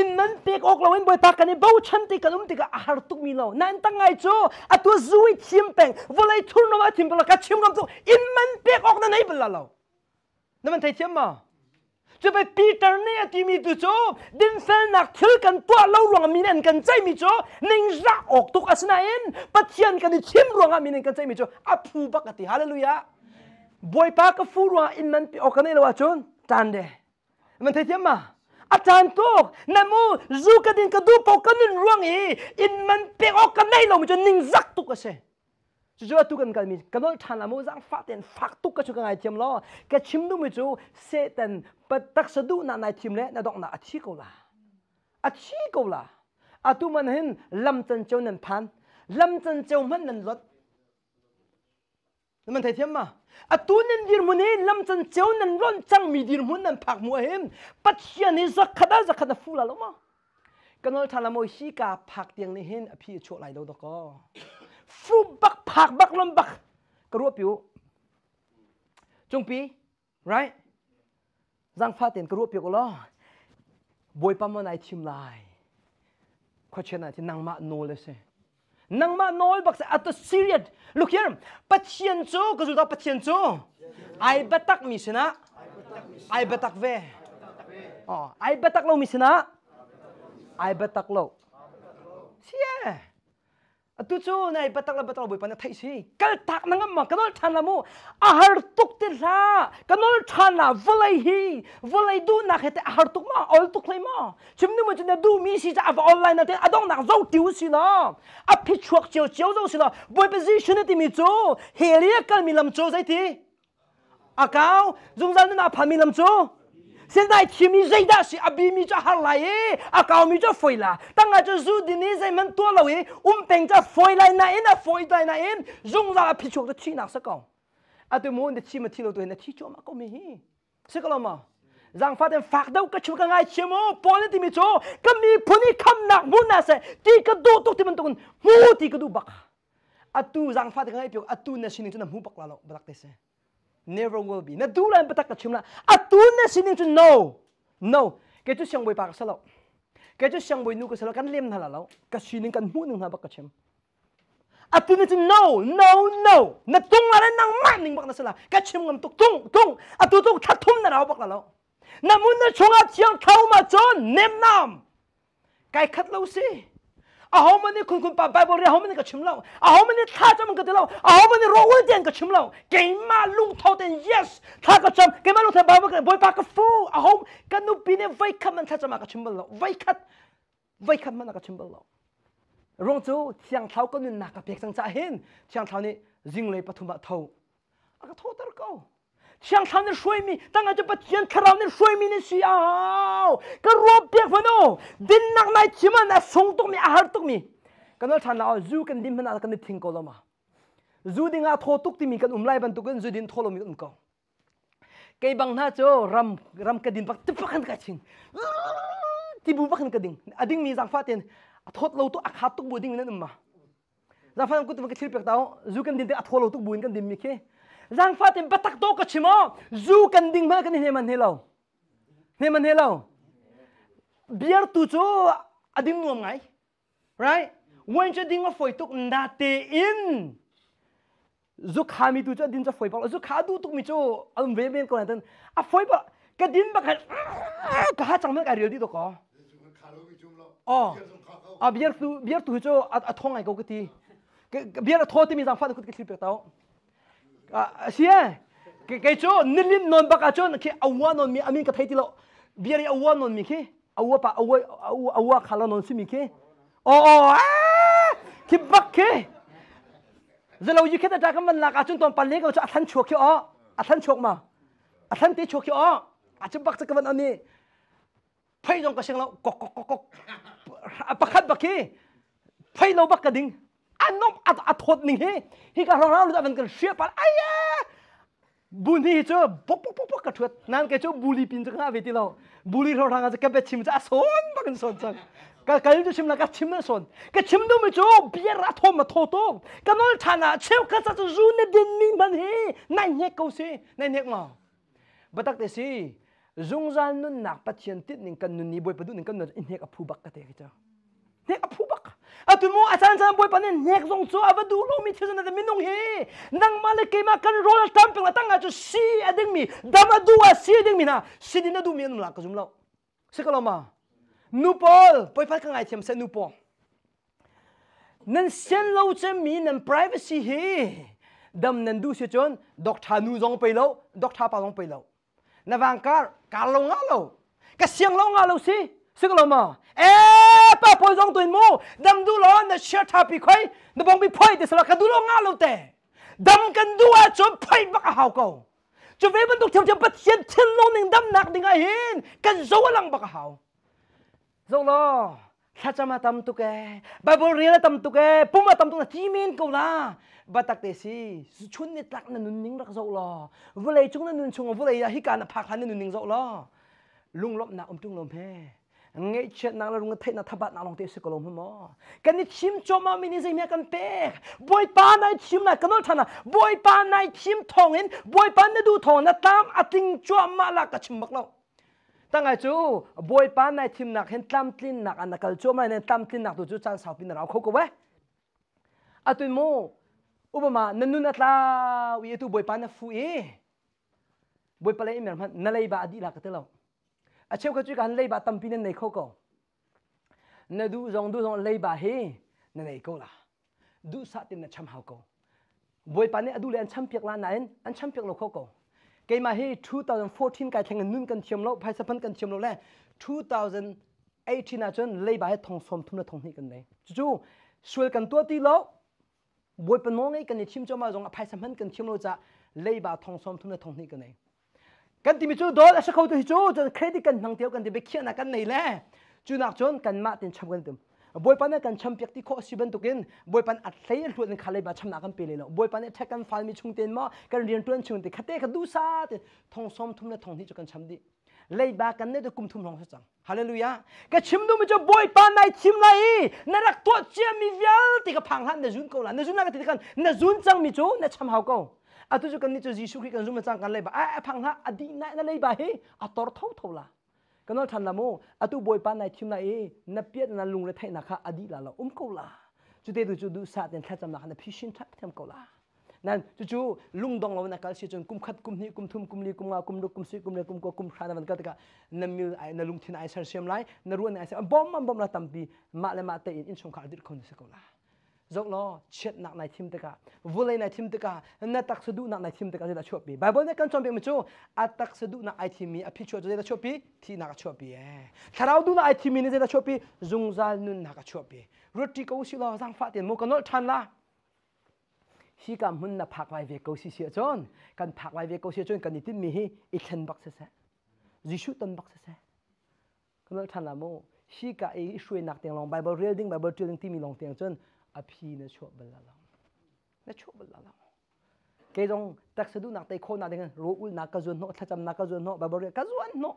in nan pek ok lo in boy ta kan bo chan ti kalum ti ka har tuk mi lo nan ta ngai cho a tu zui chim peng volai thur no ma thim bla ka chim gam tu in man pek ok na nei bla lo na man thai chem ma cho bai peter ne ati mi tu cho din fel nak thil kan tu lo rong mi nen kan chai mi cho ning ra ok tuk asna en pathian kan chim rong mi nen kan chai mi cho a phu bak ati hallelujah boy pa ka fu ro in man pek ok na lo chon tan de man thai chem ma chan tok namu zu ka din ka du po kan in ruang hi in man pe o kan nei lo cho ning zak tu ka se chu chu tu kan kan mi kan dol than amu zang fa ten fak tu ka chu ka ngai chem lo ka chim du mi chu se ten pat tak sa du na nai chim le na dok na a chi ko la a chi ko la a tu man hin lam chan chon nan phan lam chan chon man nan lot มันไทยเทียมมาอตุนันดีร์มุนีลำจันเจ้านันร้อนจังมีดีร์มุนนันผักมัวเฮมปัจจัยนี้สักขดาสักขดาฟูละละมากันนอลทานละมอยฮีกาผักเตียงในเห็นอภิชวไหลดอกก็ฟูบักผักบักลำบักกระรัวปิวจงปี right จังฟาเตียนกระรัวปิวก็ล้อบวยปั๊มมาในทีมไลน์ข้อเช่นไหนที่นางมาโนเลยเซ่ nang ma nol at ato Syriad. Look here, patienso, kasulta patienso. Ay batak misina. Ay batak ve. Oh, ay batak lo misina. Ay batak lo. Siya. tu chu này bắt tang bắt tang bồi pan thay si cái thạc nang mà cái nó than là mu à har tuk te la cái nó than là vlei hi vlei du na khete à har tuk ma ol tuk lei ma chim nu ma chen du mi si cha va online na te adong nang zau tiu si na a pi chuak chiu chiu zau si na boi position ti mi chu helia kal mi lam chu zai ti a kau dung zan na pha mi lam chu 现在提米最大是阿比米这哈来耶，阿高米这回啦。当阿这如的你人们多了喂，我们等着回来那因那回来那因，用着阿皮球的去哪是讲？阿对莫的去么提了对那提球嘛搞没？是个了嘛？rằng phát đến phát đâu cái chuyện cái ngay chiếm ô bỏ lên thì mình chỗ cái mi phun đi khăm nặng muốn là sẽ đi cái đồ tốt thì mình tụng mu thì cái đồ bạc à tu rằng phát cái ngay biểu à tu nên xin cho nó mu bạc là lọ never will be na du lan patak chimla atun na sinin chu no no ke chu sang boi pak salo ke chu sang boi nu ko salo kan lem na lao ka sinin kan mu nung ha bak chim atun chu no no no na tung ala nang ma ning bak na sala ka chim ngam tuk tung tung atu tu tha thum na rao bak la lao na mun na chunga chiang thau ma chon nem nam kai khat lo si 啊，我们的困困把拜伯的，我们那个勤劳，啊，我们的他怎么个的劳，啊，我们的罗文点个勤劳，给马路头的 yes，他个怎，给马路头把我们不会把个 fool，啊，我跟路边的维克们他怎么个勤劳，维克，维克们那个勤劳，然后想操个你那个别生扎心，想操你人类不他妈偷，那个偷得够。mi, ta Tjänsthandeln sjömi, tanga japa mi karavnen sjömi ni cái ao. Ka rob dek vano, nặng nak nai chima nó sống tok mi ahar tok mi. cái nó Kanal chan lao zu kan dim hana kan ting ko lama. Zu ding a tho tok ti mi cái um kan umlai ban tok zu thô tholo mi um ko. cái bang na cho ram ram cái ka din bak tipakan ka chin. Ti bu bakan ka ding. Ading mi zang faten. Athot lo to akhat tok bu ding na umma. Zafan ku tu ka thil pek tao zu kan ăn thô atholo tok bùi cái dim mi kia giang pha bắt tem batak to ka chimo zu kan ding ma kan he man lâu, he man helo biết tu cho, ading nuam ngay, right when cha ding ngó foi tuk na te in zu kha mi tu cho din cha foi pa zu kha du tuk mi cho, alum ve ben ko tan a foi pa ka din ba ka ka ha chang ma ka real di to ko ờ à biết tu biết tu cho à à thong ngay câu cái gì biết là thôi thì mình rằng phát được cái gì biết tao sia ke ke cho nilin non baka chon ke awa non mi amin ka thai tilo biari awa non mi ke awa pa awa awa khala non si mi ke o o ke bak ke zalo yi ke ta ka man la ka chon ton pan le ka cho athan chok ke o athan chok ma athan te chok ke o acha bak ta ka man ani phai jong ka seng lo kok kok kok kok pakhat bak ke phai lo bak ka ding nom at athot ning he hi ka rong rang lutan kan shia par aya buni cho bok bok bok bok ka thuat nan ke cho buli pin chang a veti lo buli ro rang ka be chim cha son ba kan son chang ka kal chu chim la ka chim na son ka chim do me cho bier a tho ma tho to ka nol thana cheu ka cha chu ne din ni man he nai ne ko se nai ne ma batak te si zungzal nun nak patient tit ning kan nun ni boy padu ning kan nun in hek apu bak ka te ka cha hek a tu mo achan chan boy panin nek zong chu ava du lo mi thizana de minung he nang male ke ma kan rol tam pe tanga chu si ading mi dama du a si ading mi na si dina du mi anum la ka zum lo se ka lo ma nupol poi phat ka ngai chem se nupol nan sen lo che mi nan privacy he dam nan du se chon dok tha nu jong pe lo dok tha pa jong pe lo na wang kar ka lo nga lo ka siang lo nga lo si ซึ่งเรามาเอ๊ะป้าพอยจงตัวมูดำดูร้อนนะเชื่อทับปีไข่นะบองปีพอยแต่สลักดูร้องงาเราแต่ดำกันด้วยจนไพ่บักหาวเขาจะเว้บรรทุกเทียมจะบัดเทียนเทียนลงหนึ่งดำหนักหนึ่งไอเห็นกันโจวลังบักหาวจงรอข้าจะมาทำตุกแกบาบเรียนทำตุกแกปุ่มมาทำตุกนะที่เมนกูละบัตักเตซีชุนนี่ตักนันนุนนิงรักโจรอวุ่เลยจุงนันนุนชงวุ่เลยฮิการนักพักนันนุนนิงโจรอลุงลบหนักอมจุงลมแพ่ ngay chuyện nào là rung thấy nàng tháp bát nàng lòng tế sự kolom hôm mò cái này chim cho mà mình dây mẹ cần tê bôi pa này chim này cái nó thằng nào bôi pa này chim thong in bôi pa này đu thong na tam ating cho mà là cái chim bạc lâu ta ngay chú bôi pa này chim nạc hen tam tin nạc anh cái cho mà này tam tin nạc tụi chú chan sau pin nào khóc cô bé à tụi mô ubama nanu nát la vì tụi bôi pa này phu ý bôi pa này mình lấy ba adi là cái lâu acheu ka chu kan lei ba tampi ne nei kho ko na du zong du zong lei ba he na nei ko la du sa tin na cham hau ko boi pa ne adu le an cham pek la na en an cham pek lo kho ko cái mà hi 2014 cái thằng nun cần chiếm lâu phải sắp cần chiếm lâu lên 2018 là chân lấy bài thong xóm thung là thong hi cần đấy chú suy cần tua ti lâu buổi bên nong ấy cần chiếm cho mà dùng phải sắp cần chiếm lâu ra lấy bài thong xóm thung là thong hi cần đấy kan timi chu dol asa khau t o hi chu jon credit kan mang teo kan de be khiana kan nei le chu nak chon kan ma tin cham kan tum boy pan kan cham pek ti kho siban tu kin boy pan at lei al tuan khalai ba cham na kan pele lo boy pan e thak kan fal mi chung ten ma kan rian tuan chung te khate ka du sa te thong som thum na thong ni chu kan cham di lei ba kan ne de kum thum rong sa chang hallelujah ka chim du mi chu boy pan nai chim lai na rak to che mi vial ti ka phang han na jun ko la na jun na ka ti kan na jun chang mi chu na cham hau ko atu jo kanni chu jisu ki kanjum cha kan lai ba a phang ha adi na na lai ba he a tor thau thau la kan thal na mo atu boy pa na chim na e na pet na lung le thai na kha adi la la um ko la chu te du chu du sat ne thlat na kha na phishin thlat tem ko la nan chu chu lung dong na ka si chung kum khat kum ni kum thum kum li kum nga kum du kum si kum le kum ko kum khana ban ka ta na mi ai na lung thin ai sar sem lai na ru na ai sa bom bom la tam ma le ma te in chung khon se ko la zok à, à, à. lo chet nak nai thim taka vule nai thim taka na tak su du nak nai thim taka zela chopi bible ne kan chombe machu atak su du nak ai mi thimi api chu zela chopi thi nak bi e tharau du nak ai thimi ne zela chopi zungzal nun nak chopi roti ko si lo zang fa tiền mo kanol than la hi ka mun na phak vai ve ko si si chon kan phak vai ve ko si chon kan ni tin mi hi i khen bak se se jishu tan bak se se kanol than la mo hi ka e shui nak teng long bible reading bible reading ti mi long teng chon အဖီနေချောဘလလောင်နေချောဘလလောင်ကေဇုံတက်ဆဒူနာတေခိုနာဒေငရိုဦးနာကဇွန်နောထချမ်နာကဇွန်နောဘဘရကဇွန်နော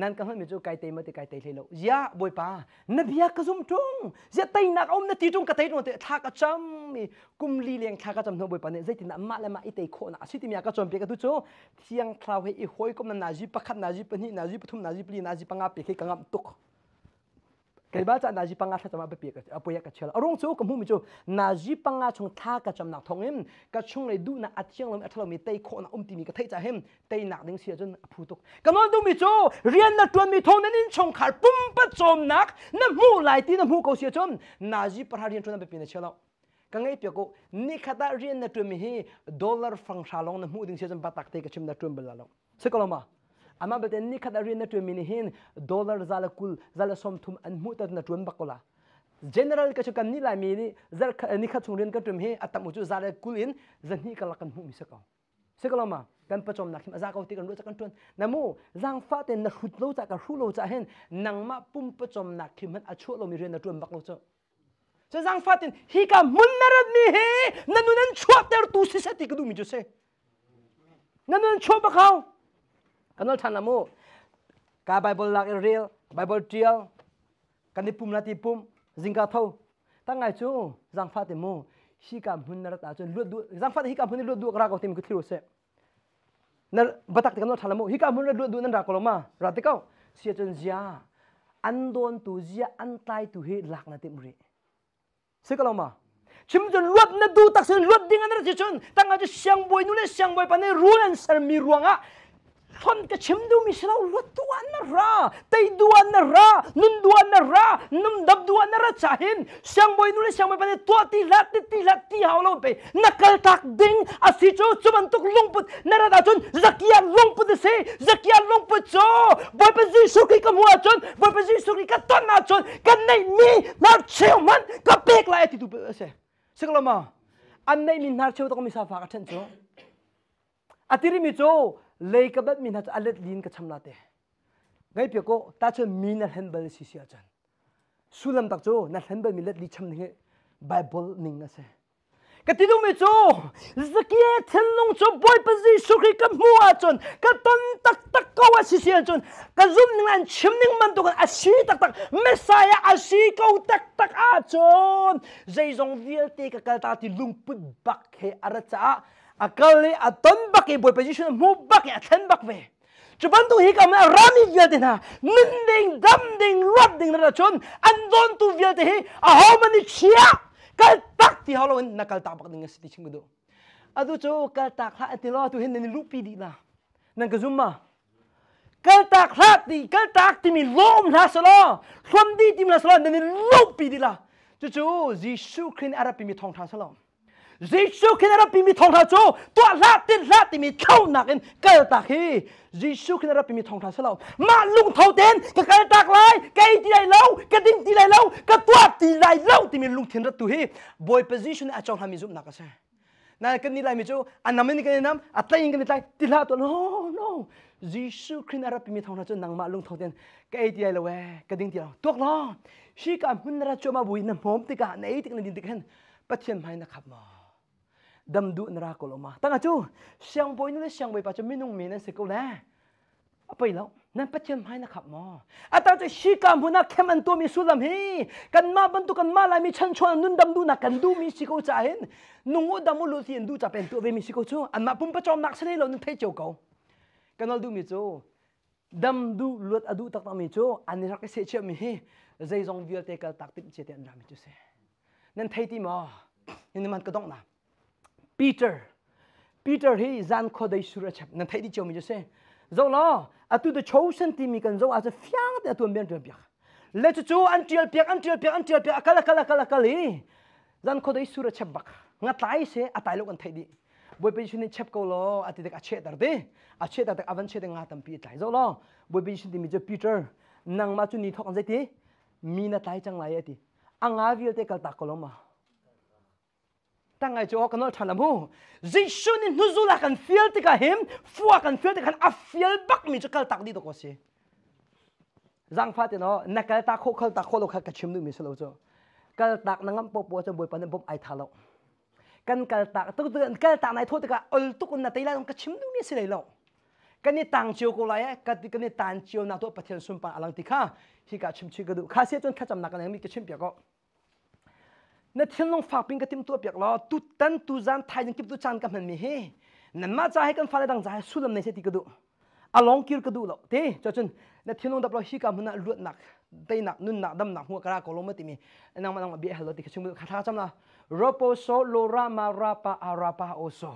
နန်ကဟမီချူကိုင်တေမတေကိုင်တေလေလောယာဘွေပါနဗျာကဇုံတုံဇေတိုင်နာအုံးနတီတုံကတေတုံတေထာကချမ်မီကုမ်လီလျန်ထာကချမ်နောဘွေပါနေဇေတိနာမလမအီတေခိုနာအစီတိမယာကချွန်ပေကတူချိုသီယံခလာဝေအီဟွိုင်ကုမ်နာနာဂျီပခတ်နာဂျီပနီနာဂျီပထုမ်နာဂျီပလီနာဂျီပငါပေခေကငမ်တုခ kelba cha naji panga tha chama be pe ka apoya ka chel arong chu kamu mi chu naji panga chung tha ka cham na thongem ka chung le du na athiang lam athalo mi tei kho na umti mi ka thai cha hem tei na ding sia jun aphu tuk kamo du mi chu rian na tuan mi thong nin chung khar pum pa chom nak na mu lai ti na mu ko sia chom naji par rian chu na be pe na chelo ka ngai pe ko ni khata rian na tu mi hi dollar fang shalong na mu ding sia jun ba tak te ka chim na tuan bel la lo se koloma ama ba den ni khada rin na tu min hin dollar zala kul zala som thum an mu ta na tuan ba kola general ka chukan ni la mi ni zar ni kha chung rin ka tum he atam u chu zala ka la kan mu mi sa ka se ka la ka ti ka hru lo cha hen nang ma pa chom na khim han a chu lo mi rin na tuan ba kola cha Se zang fatin, ka munnarad mi he, nanunan chuap tar tu sisa tikadu kanol thana mo ka bible lak real bible trial kani pum lati pum zinga tho tangai chu zang fa te mo hi ka mun nar ta chu lu du zang fa te hi ka mun lu du gra ko tim ku thiro se na batak te kanol thana mo hi ka mun lu du nan ra ko lo ma ra te ko sia chen zia an don tu zia an tai tu he lak na ti mri se ka lo ma chim jun lut na du tak sen lut ding an ra chi chun tangai chu siang boy nu le siang boy pa ne ru an ser mi ruanga ah. فانت شمدو مشرا وتو انا را تيدو انا را نندو انا را نمدبدو انا را شاهين شام بوي نولي شام بني توتي لاتي تي لاتي هاولو بي نكل تاك دين اسيچو چبنتك لونپت نرا داتون زكيا لونپت سي زكيا لونپت چو بوي بزي سوكي كم هوا چون بوي بزي سوكي كتون نا چون كني مي man kapek lai كبيك لا اتي دو سي سكلما اني مي نار چيو تو مي سافا كتن چو اتيري مي چو leikabat min hat alet lin ka chamla te ngai pe ko ta chu sulam tak chu na hen bal milat bible ning na ka ti me chu zakie ten nong chu boy ka mu achan ka ton tak tak ko wa si ka zum ning an chim ning a si tak tak mesaya a si ko tak tak achan zai zong vi ka ka ta ti lung put akal a ton bakke boy position mu bakke a ten bak ve c e u b a n tu hikam a rami vial te na n e n ding dam ding rot ding na chon an don tu vial te he a how many chia kal tak ti halo na kal tak bak ding a sti chingu do adu cho kal tak ha ti lo tu h e n ni lupi di la nang ka zumma kal tak ha ti kal tak ti mi lom na sala khom di ti mi l a sala ni lupi di la chu chu jisu h khin arapi mi thong t h a sala Giêsu khi nó bị mi thong thả chỗ tua lát tin lát thì mi thâu nạc in cơ ta khi Giêsu khi nó bị mi thong thả sao mà lung thâu tên cái cái tạc lại cái đi lại lâu cái đinh đi lại lâu cái tua đi lại lâu thì mi lung thiên rất tu hi boy position ở trong hàm mi zoom nạc sao na cái đi lại mi chỗ anh nằm cái nằm at lại cái lại đi lại tua no no Giêsu khi nó bị mi thong thả chỗ nàng mà lung thâu tên cái đi lại lâu cái đinh đi lâu tuột lo ชีกาหุ่นราชมาบุยน้ำหอมติกาในติกนันดินติกันปะเทียมให้นะครับมอดัมดูนรากลมาตั้งจู่เชียงบอยนี่เชียงบอยปัจจุบันนุ่งมีนั่นสิกูแน่อะไปแล้วนั่นปัจจุบันไม่นะครับหมออาจารย์จะชี้กามหัวนักแค่มันตัวมีสุลามีกันมาบันตุกันมาลายมีชันชวนนุ่นดัมดูนักกันดูมีสิกูใจนุ่งอดัมุลุสียนดูจะเป็นตัวเวมีสิกูจู่อันมาปุ่มปัจจุบันนักเสนอเราหนึ่งเทเ่้าเก่ากันเราดูมีจู่ดัมดูลวดอดูตักตามีจู่อันนี้รักเสียเชื่อมีใจทรงวิลเทกัลตักติดเจตันรามีจู่เสนั่นเทตีหมอนี่มันก็ต้องนะ Peter Peter he zan kho dai sura chap na thai di chom je se zo lo atu the chosen team mi kan zo as a fyang te atu ben tu pia le chu chu an tiel pia an tiel pia an tiel pia akala kala kala kali zan kho dai sura chap bak nga tai se atai lo kan thai di boi bên chuni chap ko lo ati dek ache dar de ache dar dek avan che de nga tam pi tai zo lo boi pe chuni mi je Peter nang ma chu ni thok an zai ti mi na tai chang lai ati anga vil te kal ta koloma tăng ai cho cái nó thằng mu Giêsu nên nu zula kan feel thì cả him phua kan feel thì kan a feel bắc mi cho cái tắc đi đâu có gì răng phát thì nó nãy cái ta khô khăn ta khô lộc khát cái chim nuôi mi sẽ lâu cho cái tắc nó ngắm bộ bộ cho bồi pan bốc ai thà lộc cái cái tắc tức tức cái tắc này thôi thì cả ol tu con nãy tay là cái chim nữa mi sẽ lâu cái này tăng chiều cô lại cái cái này tăng chiều nào tôi bắt thiên sum pa alang thì kha khi cả chim chim cái đó khá sẽ cho khát chậm nãy cái này mi cái chim bia có na thiên long phak ping ka tim tu pek lo tu tan tu zan thai jang kip tu chan ka man mi he na ma cha he kan pha dang ja sulam nei se ti ka du along kir cái du lo thế cho chun na thiên long dap lo hi cảm mun na lut nak dei nak nun nak đâm nak hu ka ra lông mất ma nên mi nang ma nang ma bi hello ti ka chung ka tha cham na ropo so lora ma rapa arapa oso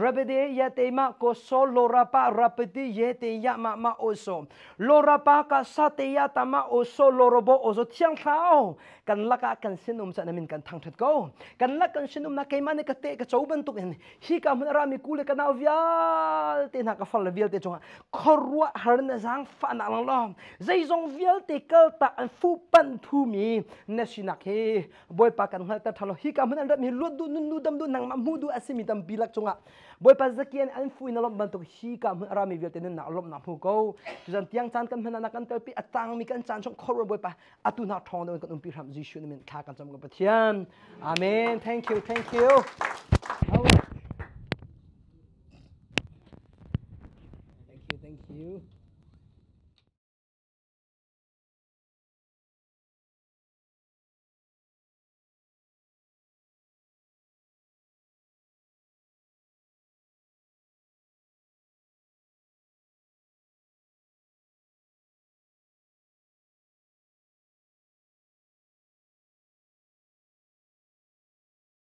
rabede ya te ma ko so lora pa rapeti ye te ya ma ma oso lora pa ka sa te ya ta ma oso lorobo oso thiang thao kan laka kan sinum sa namin kan tangtut ko kan laka kan sinum na kay mane kate ka chauban tuk en hi ka mun rami kule kan avial te na ka fal vial te chunga korwa har na zang fa na lang lo zai zong vial te kal ta an fu pan thu mi na sinak he boy pa kan ngal ta thalo hi ka mun rami lu du nu dam du nang ma mu du asimi dam bilak chunga boy pa zakian an fui na lom ban tok hi ka mu rami vel ten na lom na mu ko tu zan tiang chan kan hna na kan tel pi atang mi kan chan chong khor boy pa atu na thong don kan um pi ram ji shu min kha kan cham ko pathian amen thank you thank you Thank you, thank you.